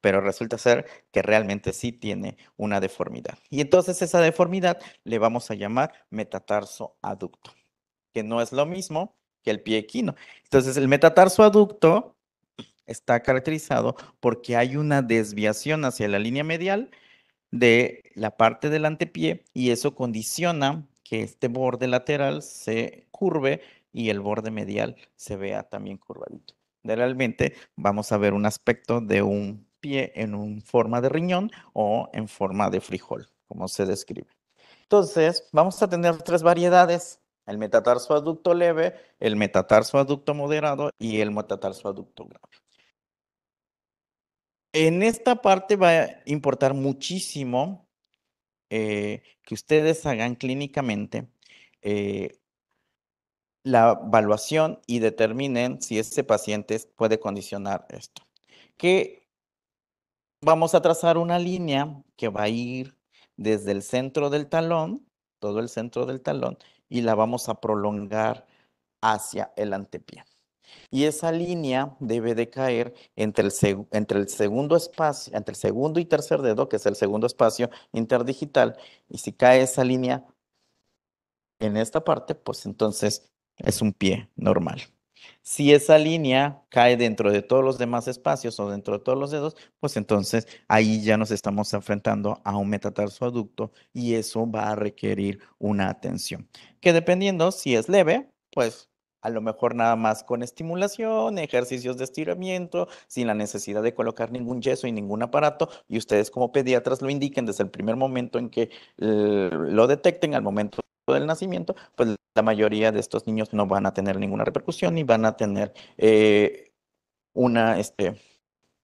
Speaker 2: pero resulta ser que realmente sí tiene una deformidad. Y entonces esa deformidad le vamos a llamar metatarso aducto no es lo mismo que el pie equino. Entonces, el metatarso aducto está caracterizado porque hay una desviación hacia la línea medial de la parte del antepié y eso condiciona que este borde lateral se curve y el borde medial se vea también curvadito. Generalmente vamos a ver un aspecto de un pie en un forma de riñón o en forma de frijol, como se describe. Entonces, vamos a tener tres variedades el metatarso aducto leve, el metatarso aducto moderado y el metatarso aducto grave. En esta parte va a importar muchísimo eh, que ustedes hagan clínicamente eh, la evaluación y determinen si ese paciente puede condicionar esto. Que vamos a trazar una línea que va a ir desde el centro del talón, todo el centro del talón, y la vamos a prolongar hacia el antepié. Y esa línea debe de caer entre el, entre el segundo espacio, entre el segundo y tercer dedo, que es el segundo espacio interdigital, y si cae esa línea en esta parte, pues entonces es un pie normal. Si esa línea cae dentro de todos los demás espacios o dentro de todos los dedos, pues entonces ahí ya nos estamos enfrentando a un metatarsoaducto y eso va a requerir una atención. Que dependiendo si es leve, pues a lo mejor nada más con estimulación, ejercicios de estiramiento, sin la necesidad de colocar ningún yeso y ningún aparato, y ustedes como pediatras lo indiquen desde el primer momento en que eh, lo detecten al momento del nacimiento, pues la mayoría de estos niños no van a tener ninguna repercusión y van a tener eh, una, este,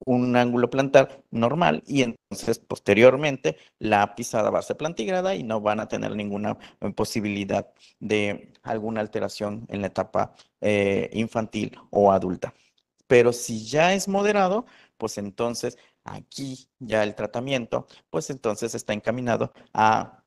Speaker 2: un ángulo plantar normal y entonces posteriormente la pisada va a ser plantigrada y no van a tener ninguna eh, posibilidad de alguna alteración en la etapa eh, infantil o adulta. Pero si ya es moderado, pues entonces aquí ya el tratamiento, pues entonces está encaminado a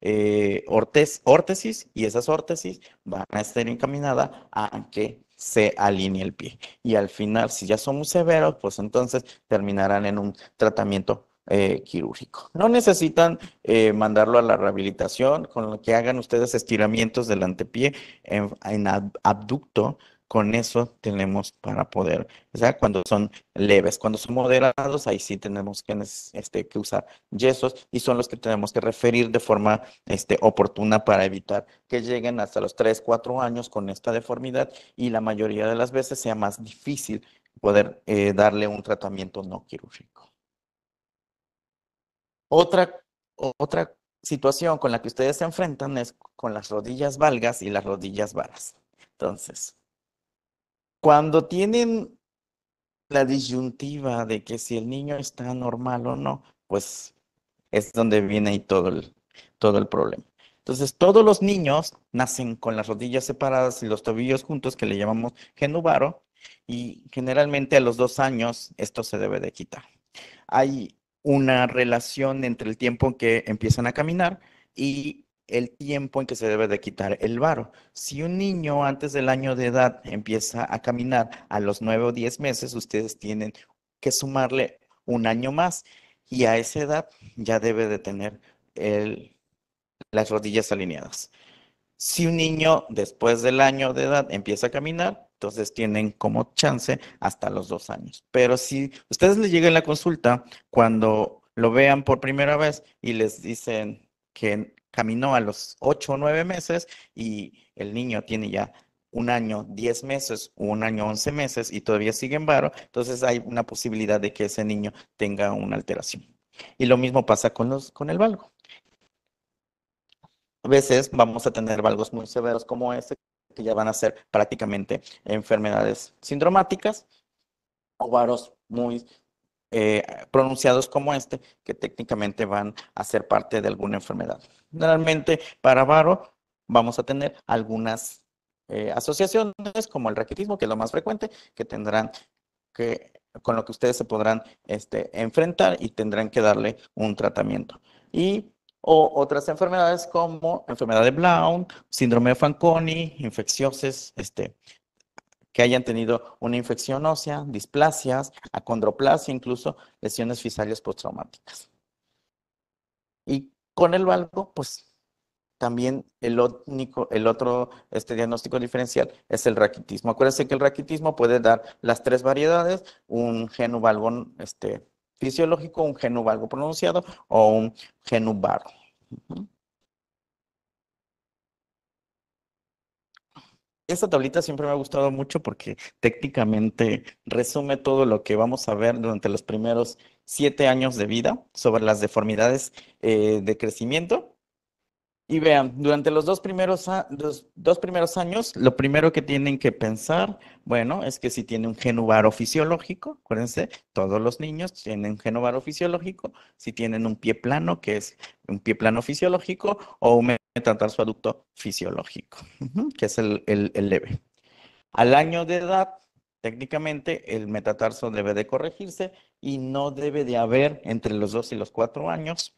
Speaker 2: eh, órtesis, y esas órtesis van a estar encaminadas a que se alinee el pie. Y al final, si ya son muy severos, pues entonces terminarán en un tratamiento eh, quirúrgico. No necesitan eh, mandarlo a la rehabilitación, con lo que hagan ustedes estiramientos del antepié en, en, abducto con eso tenemos para poder, o sea, cuando son leves, cuando son moderados, ahí sí tenemos que, este, que usar yesos y son los que tenemos que referir de forma este, oportuna para evitar que lleguen hasta los 3, 4 años con esta deformidad y la mayoría de las veces sea más difícil poder eh, darle un tratamiento no quirúrgico. Otra, otra situación con la que ustedes se enfrentan es con las rodillas valgas y las rodillas varas. Entonces, cuando tienen la disyuntiva de que si el niño está normal o no, pues es donde viene ahí todo el, todo el problema. Entonces, todos los niños nacen con las rodillas separadas y los tobillos juntos, que le llamamos genuvaro, y generalmente a los dos años esto se debe de quitar. Hay una relación entre el tiempo en que empiezan a caminar y el tiempo en que se debe de quitar el varo. Si un niño antes del año de edad empieza a caminar a los nueve o diez meses, ustedes tienen que sumarle un año más y a esa edad ya debe de tener el, las rodillas alineadas. Si un niño después del año de edad empieza a caminar, entonces tienen como chance hasta los dos años. Pero si ustedes les llega en la consulta cuando lo vean por primera vez y les dicen que caminó a los ocho o nueve meses y el niño tiene ya un año diez meses o un año 11 meses y todavía sigue en varo, entonces hay una posibilidad de que ese niño tenga una alteración. Y lo mismo pasa con, los, con el valgo. A veces vamos a tener valgos muy severos como este, que ya van a ser prácticamente enfermedades sindromáticas o varos muy eh, pronunciados como este, que técnicamente van a ser parte de alguna enfermedad. Generalmente, para varo, vamos a tener algunas eh, asociaciones, como el raquitismo, que es lo más frecuente, que tendrán que con lo que ustedes se podrán este, enfrentar y tendrán que darle un tratamiento. Y o otras enfermedades como enfermedad de Blount, síndrome de Fanconi, infecciosas, este, que hayan tenido una infección ósea, displasias, acondroplasia, incluso lesiones fisarias postraumáticas. Y con el valgo, pues también el, el otro este diagnóstico diferencial es el raquitismo. Acuérdense que el raquitismo puede dar las tres variedades, un valgo este, fisiológico, un genu valgo pronunciado o un genu Uh esta tablita siempre me ha gustado mucho porque técnicamente resume todo lo que vamos a ver durante los primeros siete años de vida sobre las deformidades eh, de crecimiento. Y vean, durante los dos primeros, dos primeros años, lo primero que tienen que pensar, bueno, es que si tiene un genu fisiológico, acuérdense, todos los niños tienen un fisiológico, si tienen un pie plano, que es un pie plano fisiológico, o un metatarso aducto fisiológico, que es el, leve. Al año de edad, técnicamente, el metatarso debe de corregirse y no debe de haber entre los dos y los cuatro años.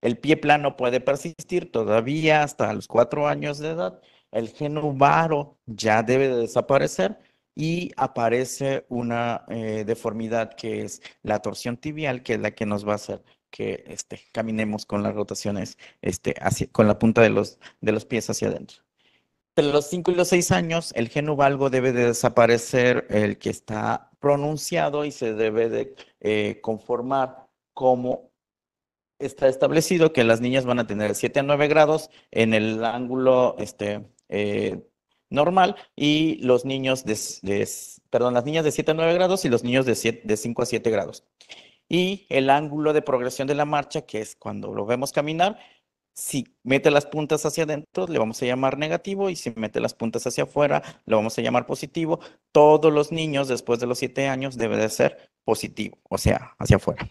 Speaker 2: El pie plano puede persistir todavía hasta los cuatro años de edad. El geno varo ya debe de desaparecer y aparece una eh, deformidad que es la torsión tibial, que es la que nos va a hacer que este, caminemos con las rotaciones este, hacia, con la punta de los, de los pies hacia adentro. Entre los 5 y los 6 años, el genu valgo debe de desaparecer el que está pronunciado y se debe de eh, conformar como está establecido que las niñas van a tener 7 a 9 grados en el ángulo este, eh, normal y los niños de, perdón, las niñas de 7 a 9 grados y los niños de, de 5 a 7 grados y el ángulo de progresión de la marcha, que es cuando lo vemos caminar, si mete las puntas hacia adentro, le vamos a llamar negativo, y si mete las puntas hacia afuera, lo vamos a llamar positivo. Todos los niños después de los siete años deben de ser positivo, o sea, hacia afuera.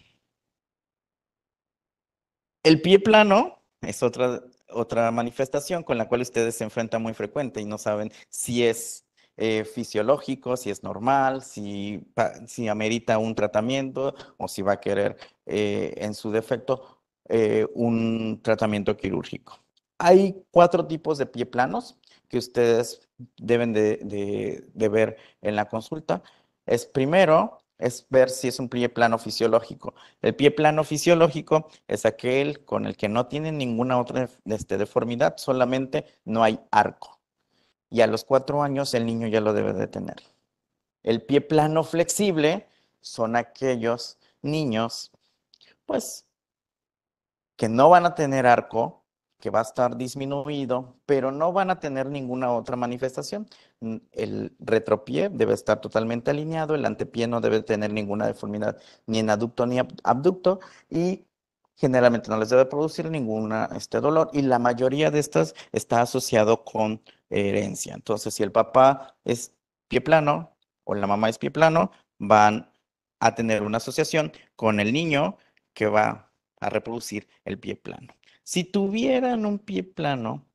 Speaker 2: El pie plano es otra, otra manifestación con la cual ustedes se enfrentan muy frecuente y no saben si es eh, fisiológico, si es normal, si, si, amerita un tratamiento o si va a querer eh, en su defecto eh, un tratamiento quirúrgico. Hay cuatro tipos de pie planos que ustedes deben de, ver en la consulta. Es primero, es ver si es un pie plano fisiológico. El pie plano fisiológico es aquel con el que no tiene ninguna otra este, deformidad, solamente no hay arco y a los cuatro años el niño ya lo debe de tener. El pie plano flexible son aquellos niños, pues, que no van a tener arco, que va a estar disminuido, pero no van a tener ninguna otra manifestación. Mm, el retropié debe estar totalmente alineado, el antepié no debe tener ninguna deformidad ni en aducto ni abducto y generalmente no les debe producir ningún este dolor y la mayoría de estas está asociado con herencia. Entonces, si el papá es pie plano o la mamá es pie plano, van a tener una asociación con el niño que va a reproducir el pie plano. Si tuvieran un pie plano,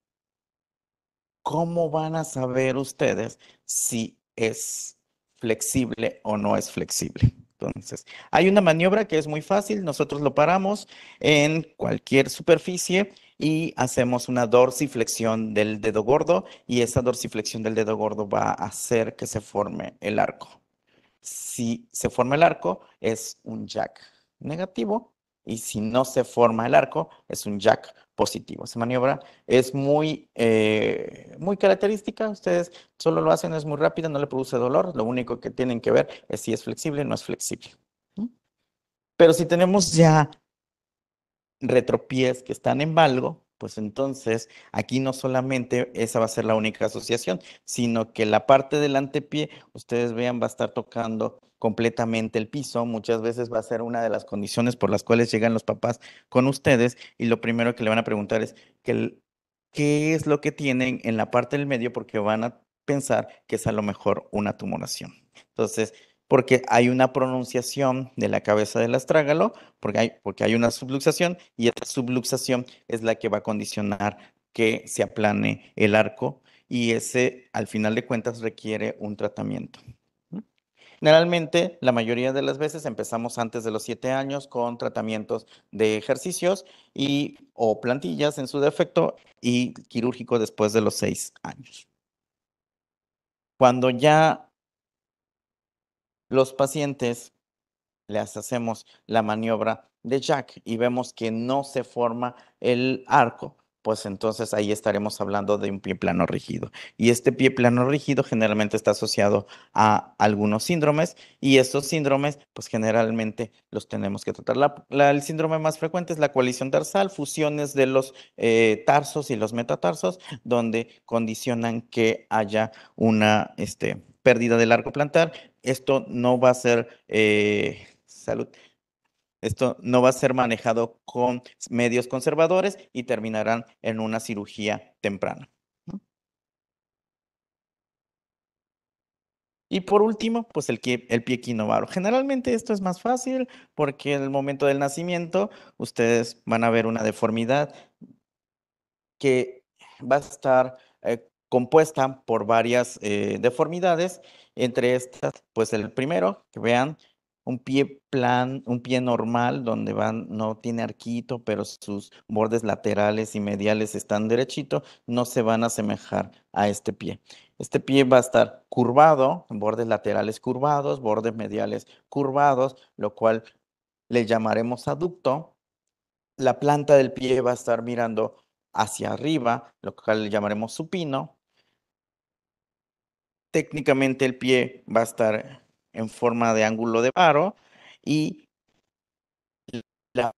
Speaker 2: ¿cómo van a saber ustedes si es flexible o no es flexible? Entonces, hay una maniobra que es muy fácil, nosotros lo paramos en cualquier superficie y hacemos una dorsiflexión del dedo gordo y esa dorsiflexión del dedo gordo va a hacer que se forme el arco. Si se forma el arco, es un jack negativo y si no se forma el arco, es un jack positivo. Esa maniobra es muy, eh, muy característica, ustedes solo lo hacen, es muy rápida, no le produce dolor, lo único que tienen que ver es si es flexible o no es flexible. Pero si tenemos ya retropies que están en Valgo, pues entonces aquí no solamente esa va a ser la única asociación, sino que la parte del antepié, ustedes vean, va a estar tocando completamente el piso, muchas veces va a ser una de las condiciones por las cuales llegan los papás con ustedes y lo primero que le van a preguntar es qué es lo que tienen en la parte del medio porque van a pensar que es a lo mejor una tumoración. Entonces, porque hay una pronunciación de la cabeza del astrágalo, porque hay, porque hay una subluxación y esa subluxación es la que va a condicionar que se aplane el arco y ese al final de cuentas requiere un tratamiento. Generalmente, la mayoría de las veces empezamos antes de los siete años con tratamientos de ejercicios y o plantillas en su defecto y quirúrgico después de los seis años. Cuando ya los pacientes les hacemos la maniobra de Jack y vemos que no se forma el arco, pues entonces ahí estaremos hablando de un pie plano rígido. Y este pie plano rígido generalmente está asociado a algunos síndromes y estos síndromes, pues generalmente los tenemos que tratar. el síndrome más frecuente es la coalición tarsal, fusiones de los eh, tarsos y los metatarsos, donde condicionan que haya una, este, pérdida del arco plantar. Esto no va a ser eh, salud. Esto no va a ser manejado con medios conservadores y terminarán en una cirugía temprana. Y por último, pues el, pie quinovaro. Generalmente esto es más fácil porque en el momento del nacimiento ustedes van a ver una deformidad que va a estar eh, compuesta por varias eh, deformidades. Entre estas, pues el primero, que vean, un pie plan, un pie normal donde van, no tiene arquito, pero sus bordes laterales y mediales están derechito, no se van a asemejar a este pie. Este pie va a estar curvado, bordes laterales curvados, bordes mediales curvados, lo cual le llamaremos aducto. La planta del pie va a estar mirando hacia arriba, lo cual le llamaremos supino técnicamente el pie va a estar en forma de ángulo de paro y la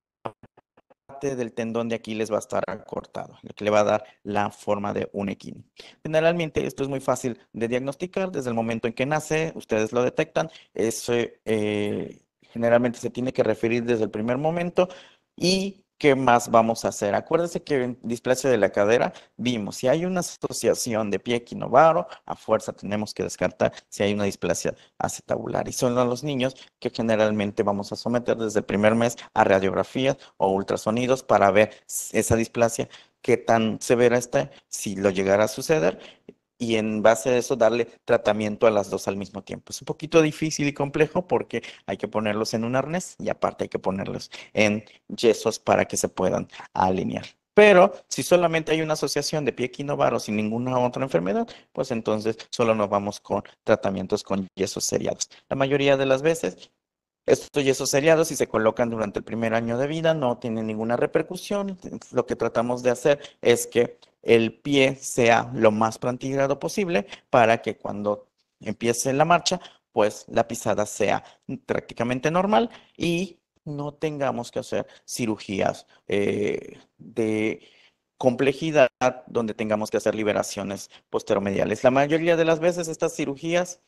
Speaker 2: parte del tendón de Aquiles va a estar acortado, lo que le va a dar la forma de un equino. Generalmente esto es muy fácil de diagnosticar desde el momento en que nace, ustedes lo detectan, eso eh, generalmente se tiene que referir desde el primer momento y ¿qué más vamos a hacer? Acuérdense que en displasia de la cadera vimos, si hay una asociación de pie equinovaro, a fuerza tenemos que descartar si hay una displasia acetabular. Y son los niños que generalmente vamos a someter desde el primer mes a radiografías o ultrasonidos para ver esa displasia, qué tan severa está, si lo llegara a suceder y en base a eso darle tratamiento a las dos al mismo tiempo. Es un poquito difícil y complejo porque hay que ponerlos en un arnés y aparte hay que ponerlos en yesos para que se puedan alinear. Pero si solamente hay una asociación de pie quinovar sin ninguna otra enfermedad, pues entonces solo nos vamos con tratamientos con yesos seriados. La mayoría de las veces estos yesos seriados, si se colocan durante el primer año de vida, no tienen ninguna repercusión. Lo que tratamos de hacer es que el pie sea lo más plantigrado posible para que cuando empiece la marcha, pues la pisada sea prácticamente normal y no tengamos que hacer cirugías eh, de complejidad donde tengamos que hacer liberaciones posteromediales. La mayoría de las veces estas cirugías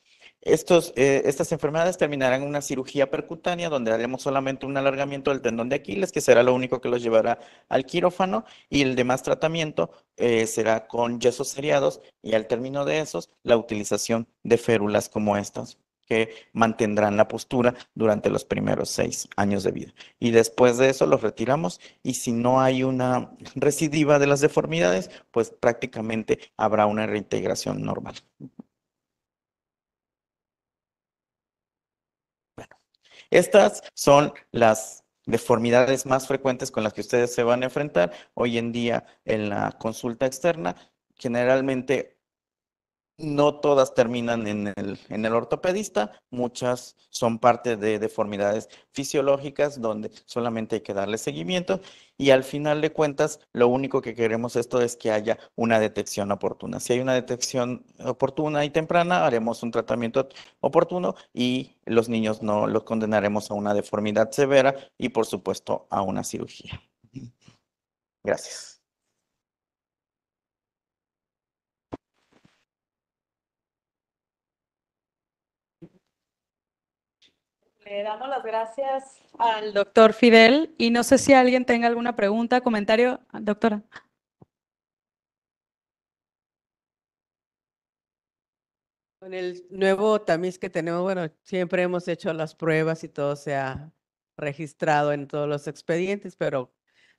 Speaker 2: estos, eh, estas enfermedades terminarán en una cirugía percutánea donde haremos solamente un alargamiento del tendón de Aquiles, que será lo único que los llevará al quirófano, y el demás tratamiento eh, será con yesos seriados y al término de esos la utilización de férulas como estas que mantendrán la postura durante los primeros seis años de vida. Y después de eso los retiramos y si no hay una recidiva de las deformidades, pues prácticamente habrá una reintegración normal. Estas son las deformidades más frecuentes con las que ustedes se van a enfrentar hoy en día en la consulta externa. Generalmente no todas terminan en el, ortopedista, muchas son parte de deformidades fisiológicas donde solamente hay que darle seguimiento y al final de cuentas lo único que queremos esto es que haya una detección oportuna. Si hay una detección oportuna y temprana, haremos un tratamiento oportuno y los niños no los condenaremos a una deformidad severa y por supuesto a una cirugía. Gracias.
Speaker 1: Le damos las gracias al doctor Fidel y no sé si alguien tenga alguna pregunta, comentario, doctora. Con el nuevo tamiz que tenemos, bueno, siempre hemos hecho las pruebas y todo se ha registrado en todos los expedientes, pero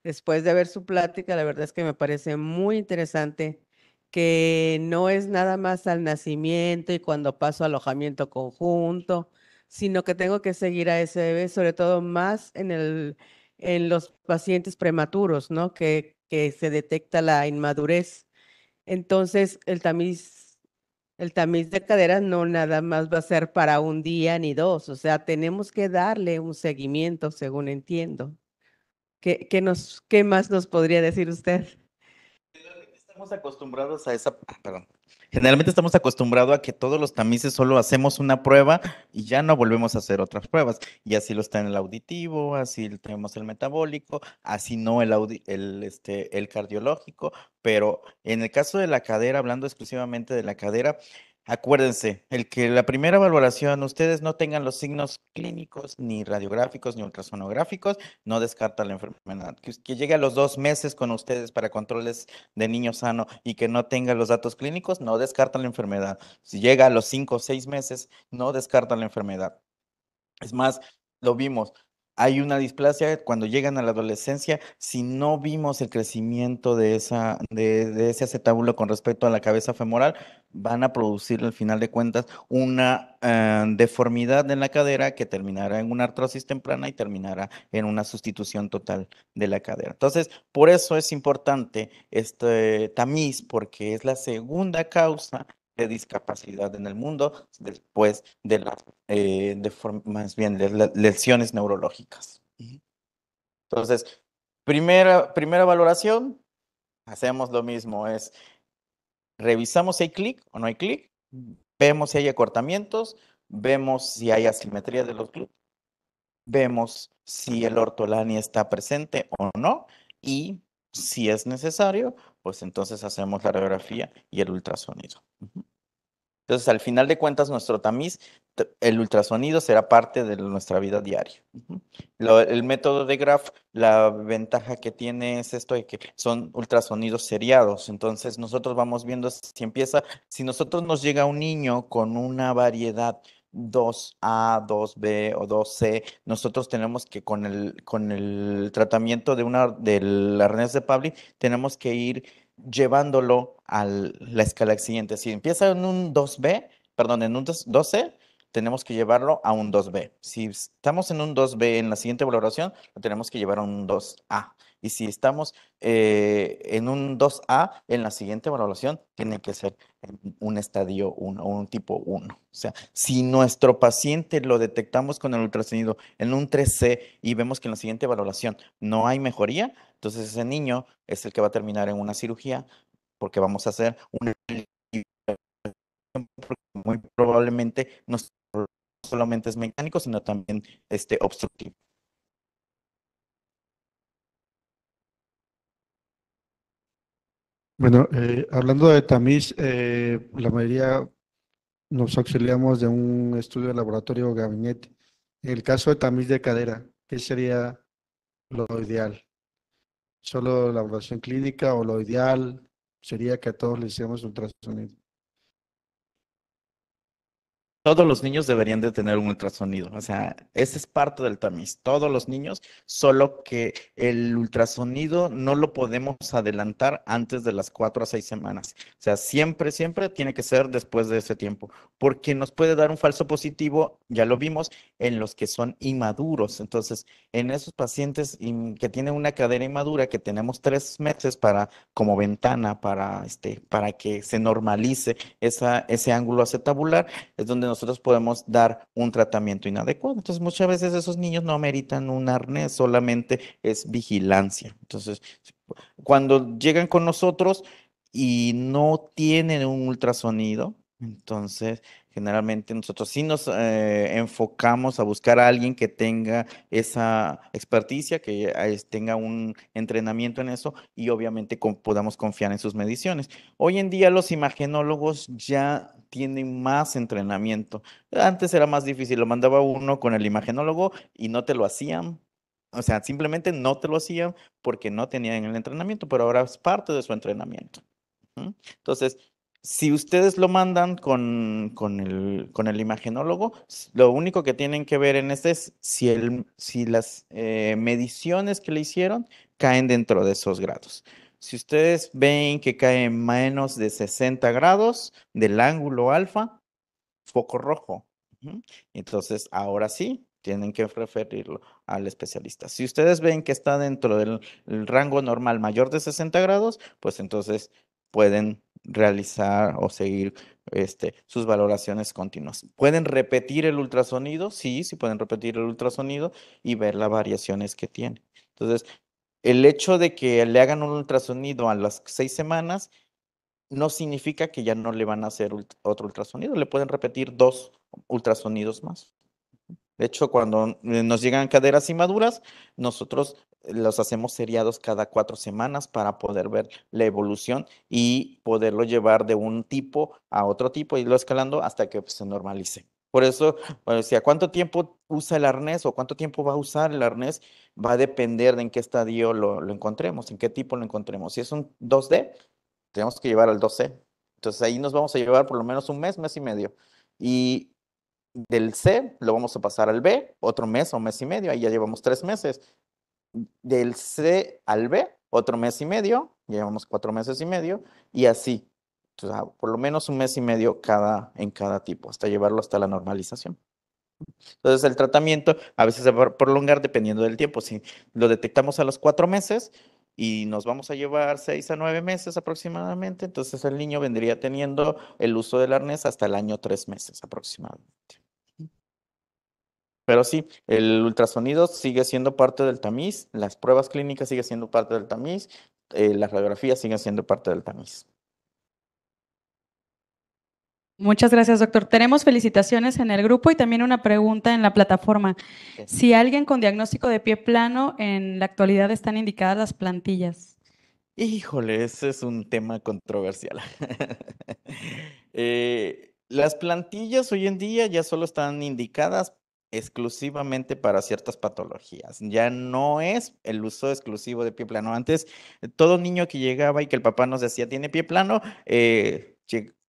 Speaker 1: después de ver su plática, la verdad es que me parece muy interesante que no es nada más al nacimiento y cuando paso alojamiento conjunto, sino que tengo que seguir a ese bebé, sobre todo más en, el, en los pacientes prematuros, ¿no? Que, que se detecta la inmadurez. Entonces, el tamiz, el tamiz de cadera no nada más va a ser para un día ni dos, o sea, tenemos que darle un seguimiento, según entiendo. ¿Qué, nos, qué más nos podría decir usted?
Speaker 2: estamos acostumbrados a esa, ah, perdón. Generalmente estamos acostumbrados a que todos los tamices solo hacemos una prueba y ya no volvemos a hacer otras pruebas. Y así lo está en el auditivo, así tenemos el metabólico, así no el, el, este, el cardiológico. Pero en el caso de la cadera, hablando exclusivamente de la cadera, Acuérdense, el que la primera valoración ustedes no tengan los signos clínicos, ni radiográficos, ni ultrasonográficos, no descarta la enfermedad. Que, llegue a los dos meses con ustedes para controles de niño sano y que no tenga los datos clínicos, no descarta la enfermedad. Si llega a los cinco o seis meses, no descarta la enfermedad. Es más, lo vimos, hay una displasia cuando llegan a la adolescencia si no vimos el crecimiento de, esa, de, ese acetábulo con respecto a la cabeza femoral van a producir al final de cuentas una eh, deformidad en la cadera que terminará en una artrosis temprana y terminará en una sustitución total de la cadera. Entonces, por eso es importante este tamiz porque es la segunda causa de discapacidad en el mundo después de las, eh, más bien, lesiones neurológicas. Entonces, primera, primera valoración, hacemos lo mismo, es revisamos si hay clic o no hay clic, vemos si hay acortamientos, vemos si hay asimetría de los glúteos, vemos si el ortolani está presente o no y si es necesario, pues entonces hacemos la radiografía y el ultrasonido. Entonces, al final de cuentas, nuestro tamiz, el ultrasonido será parte de nuestra vida diaria. el método de Graf, la ventaja que tiene es esto de que son ultrasonidos seriados. Entonces, nosotros vamos viendo si empieza, si nosotros nos llega un niño con una variedad 2A, 2B o 2C, nosotros tenemos que con el, con el tratamiento de una del arnés de Pabli, tenemos que ir llevándolo a la escala siguiente. Si empieza en un 2B, perdón, en un 2C, tenemos que llevarlo a un 2B. Si estamos en un 2B en la siguiente valoración, lo tenemos que llevar a un 2A. Y si estamos eh, en un 2A, en la siguiente valoración tiene que ser un estadio 1 un tipo 1. O sea, si nuestro paciente lo detectamos con el ultrasonido en un 3C y vemos que en la siguiente valoración no hay mejoría, entonces ese niño es el que va a terminar en una cirugía porque vamos a hacer un... muy probablemente nos solamente es mecánico, sino también este, obstructivo. Bueno, eh, hablando de tamiz, eh, la mayoría nos auxiliamos de un estudio de laboratorio o gabinete. En el caso de tamiz de cadera, ¿qué sería lo ideal? ¿Solo la evaluación clínica o lo ideal sería que a todos le hiciéramos ultrasonido? todos los niños deberían de tener un ultrasonido. O sea, ese es parte del tamiz. Todos los niños, solo que el ultrasonido no lo podemos adelantar antes de las cuatro a seis semanas. O sea, siempre, siempre tiene que ser después de ese tiempo, porque nos puede dar un falso positivo, ya lo vimos, en los que son inmaduros. Entonces, en esos pacientes que tienen una cadera inmadura, que tenemos tres meses para, como ventana, para, este, para que se normalice esa, ese ángulo acetabular, es donde nos nosotros podemos dar un tratamiento inadecuado. Entonces, muchas veces esos niños no ameritan un arnés, solamente es vigilancia. Entonces, cuando llegan con nosotros y no tienen un ultrasonido, entonces, generalmente nosotros sí nos eh, enfocamos a buscar a alguien que tenga esa experticia, que eh, tenga un entrenamiento en eso y obviamente podamos confiar en sus mediciones. Hoy en día los imagenólogos ya tienen más entrenamiento. Antes era más difícil, lo mandaba uno con el imagenólogo y no te lo hacían. O sea, simplemente no te lo hacían porque no tenían el entrenamiento, pero ahora es parte de su entrenamiento. Entonces, si ustedes lo mandan con, con, el, con el imagenólogo, lo único que tienen que ver en este es si, el, si las eh, mediciones que le hicieron caen dentro de esos grados. Si ustedes ven que cae menos de 60 grados del ángulo alfa, foco rojo. Entonces, ahora sí, tienen que referirlo al especialista. Si ustedes ven que está dentro del rango normal mayor de 60 grados, pues entonces pueden realizar o seguir este, sus valoraciones continuas. ¿Pueden repetir el ultrasonido? Sí, sí pueden repetir el ultrasonido y ver las variaciones que tiene. Entonces, el hecho de que le hagan un ultrasonido a las seis semanas no significa que ya no le van a hacer otro ultrasonido, le pueden repetir dos ultrasonidos más. De hecho, cuando nos llegan caderas inmaduras, nosotros eh, los hacemos seriados cada cuatro semanas para poder ver la evolución y poderlo llevar de un tipo a otro tipo, y lo escalando hasta que se normalice. Por eso, bueno, decía, ¿cuánto tiempo usa el arnés o cuánto tiempo va a usar el arnés? Va a depender de en qué estadio lo, encontremos, en qué tipo lo encontremos. Si es un 2D, tenemos que llevar al 2C. Entonces ahí nos vamos a llevar por lo menos un mes, mes y medio. Y del C lo vamos a pasar al B, otro mes o mes y medio, ahí ya llevamos tres meses. Del C al B, otro mes y medio, llevamos cuatro meses y medio, y así por lo menos un mes y medio cada, en cada tipo, hasta llevarlo hasta la normalización. Entonces, el tratamiento a veces se va a prolongar dependiendo del tiempo. Si lo detectamos a los cuatro meses y nos vamos a llevar seis a nueve meses aproximadamente, entonces el niño vendría teniendo el uso del arnés hasta el año tres meses aproximadamente. Pero sí, el ultrasonido sigue siendo parte del tamiz, las pruebas clínicas siguen siendo parte del tamiz, eh, la radiografía sigue siendo parte del tamiz.
Speaker 1: Muchas gracias, doctor. Tenemos felicitaciones en el grupo y también una pregunta en la plataforma. Si alguien con diagnóstico de pie plano, en la actualidad están indicadas las plantillas.
Speaker 2: Híjole, ese es un tema controversial. [laughs] Eh, las plantillas hoy en día ya solo están indicadas exclusivamente para ciertas patologías. Ya no es el uso exclusivo de pie plano. Antes, todo niño que llegaba y que el papá nos decía tiene pie plano, eh,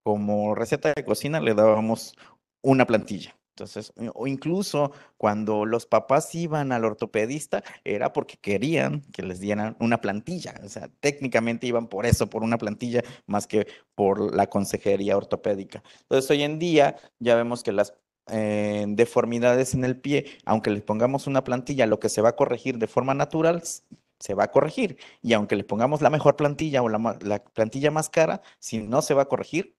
Speaker 2: como receta de cocina le dábamos una plantilla. Entonces, o incluso cuando los papás iban al ortopedista, era porque querían que les dieran una plantilla. O sea, técnicamente iban por eso, por una plantilla, más que por la consejería ortopédica. Entonces, hoy en día ya vemos que las eh, deformidades en el pie, aunque les pongamos una plantilla, lo que se va a corregir de forma natural se va a corregir. Y aunque les pongamos la mejor plantilla o la plantilla más cara, si no se va a corregir,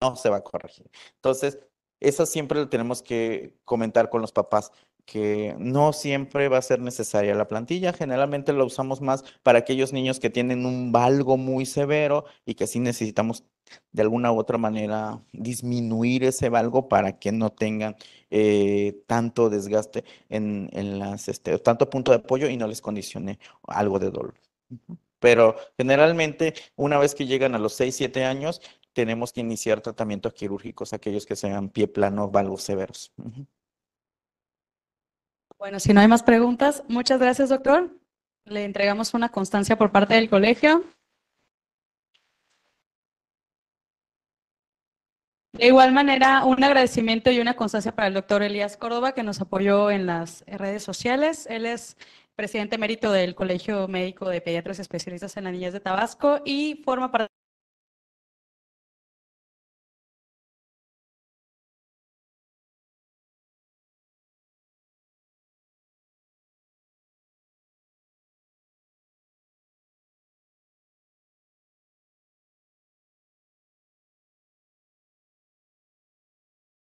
Speaker 2: no se va a corregir. Entonces, eso siempre lo tenemos que comentar con los papás, que no siempre va a ser necesaria la plantilla, generalmente la usamos más para aquellos niños que tienen un valgo muy severo y que sí necesitamos de alguna u otra manera disminuir ese valgo para que no tengan eh, tanto desgaste en, las, este, tanto punto de apoyo y no les condicione algo de dolor. Pero generalmente una vez que llegan a los 6, 7 años, tenemos que iniciar tratamientos quirúrgicos, aquellos que sean pie plano, valvos severos.
Speaker 1: Bueno, si no hay más preguntas, muchas gracias, doctor. Le entregamos una constancia por parte del colegio. De igual manera, un agradecimiento y una constancia para el doctor Elías Córdoba, que nos apoyó en las redes sociales. Él es presidente mérito del Colegio Médico de Pediatras Especialistas en la Niñez de Tabasco y forma parte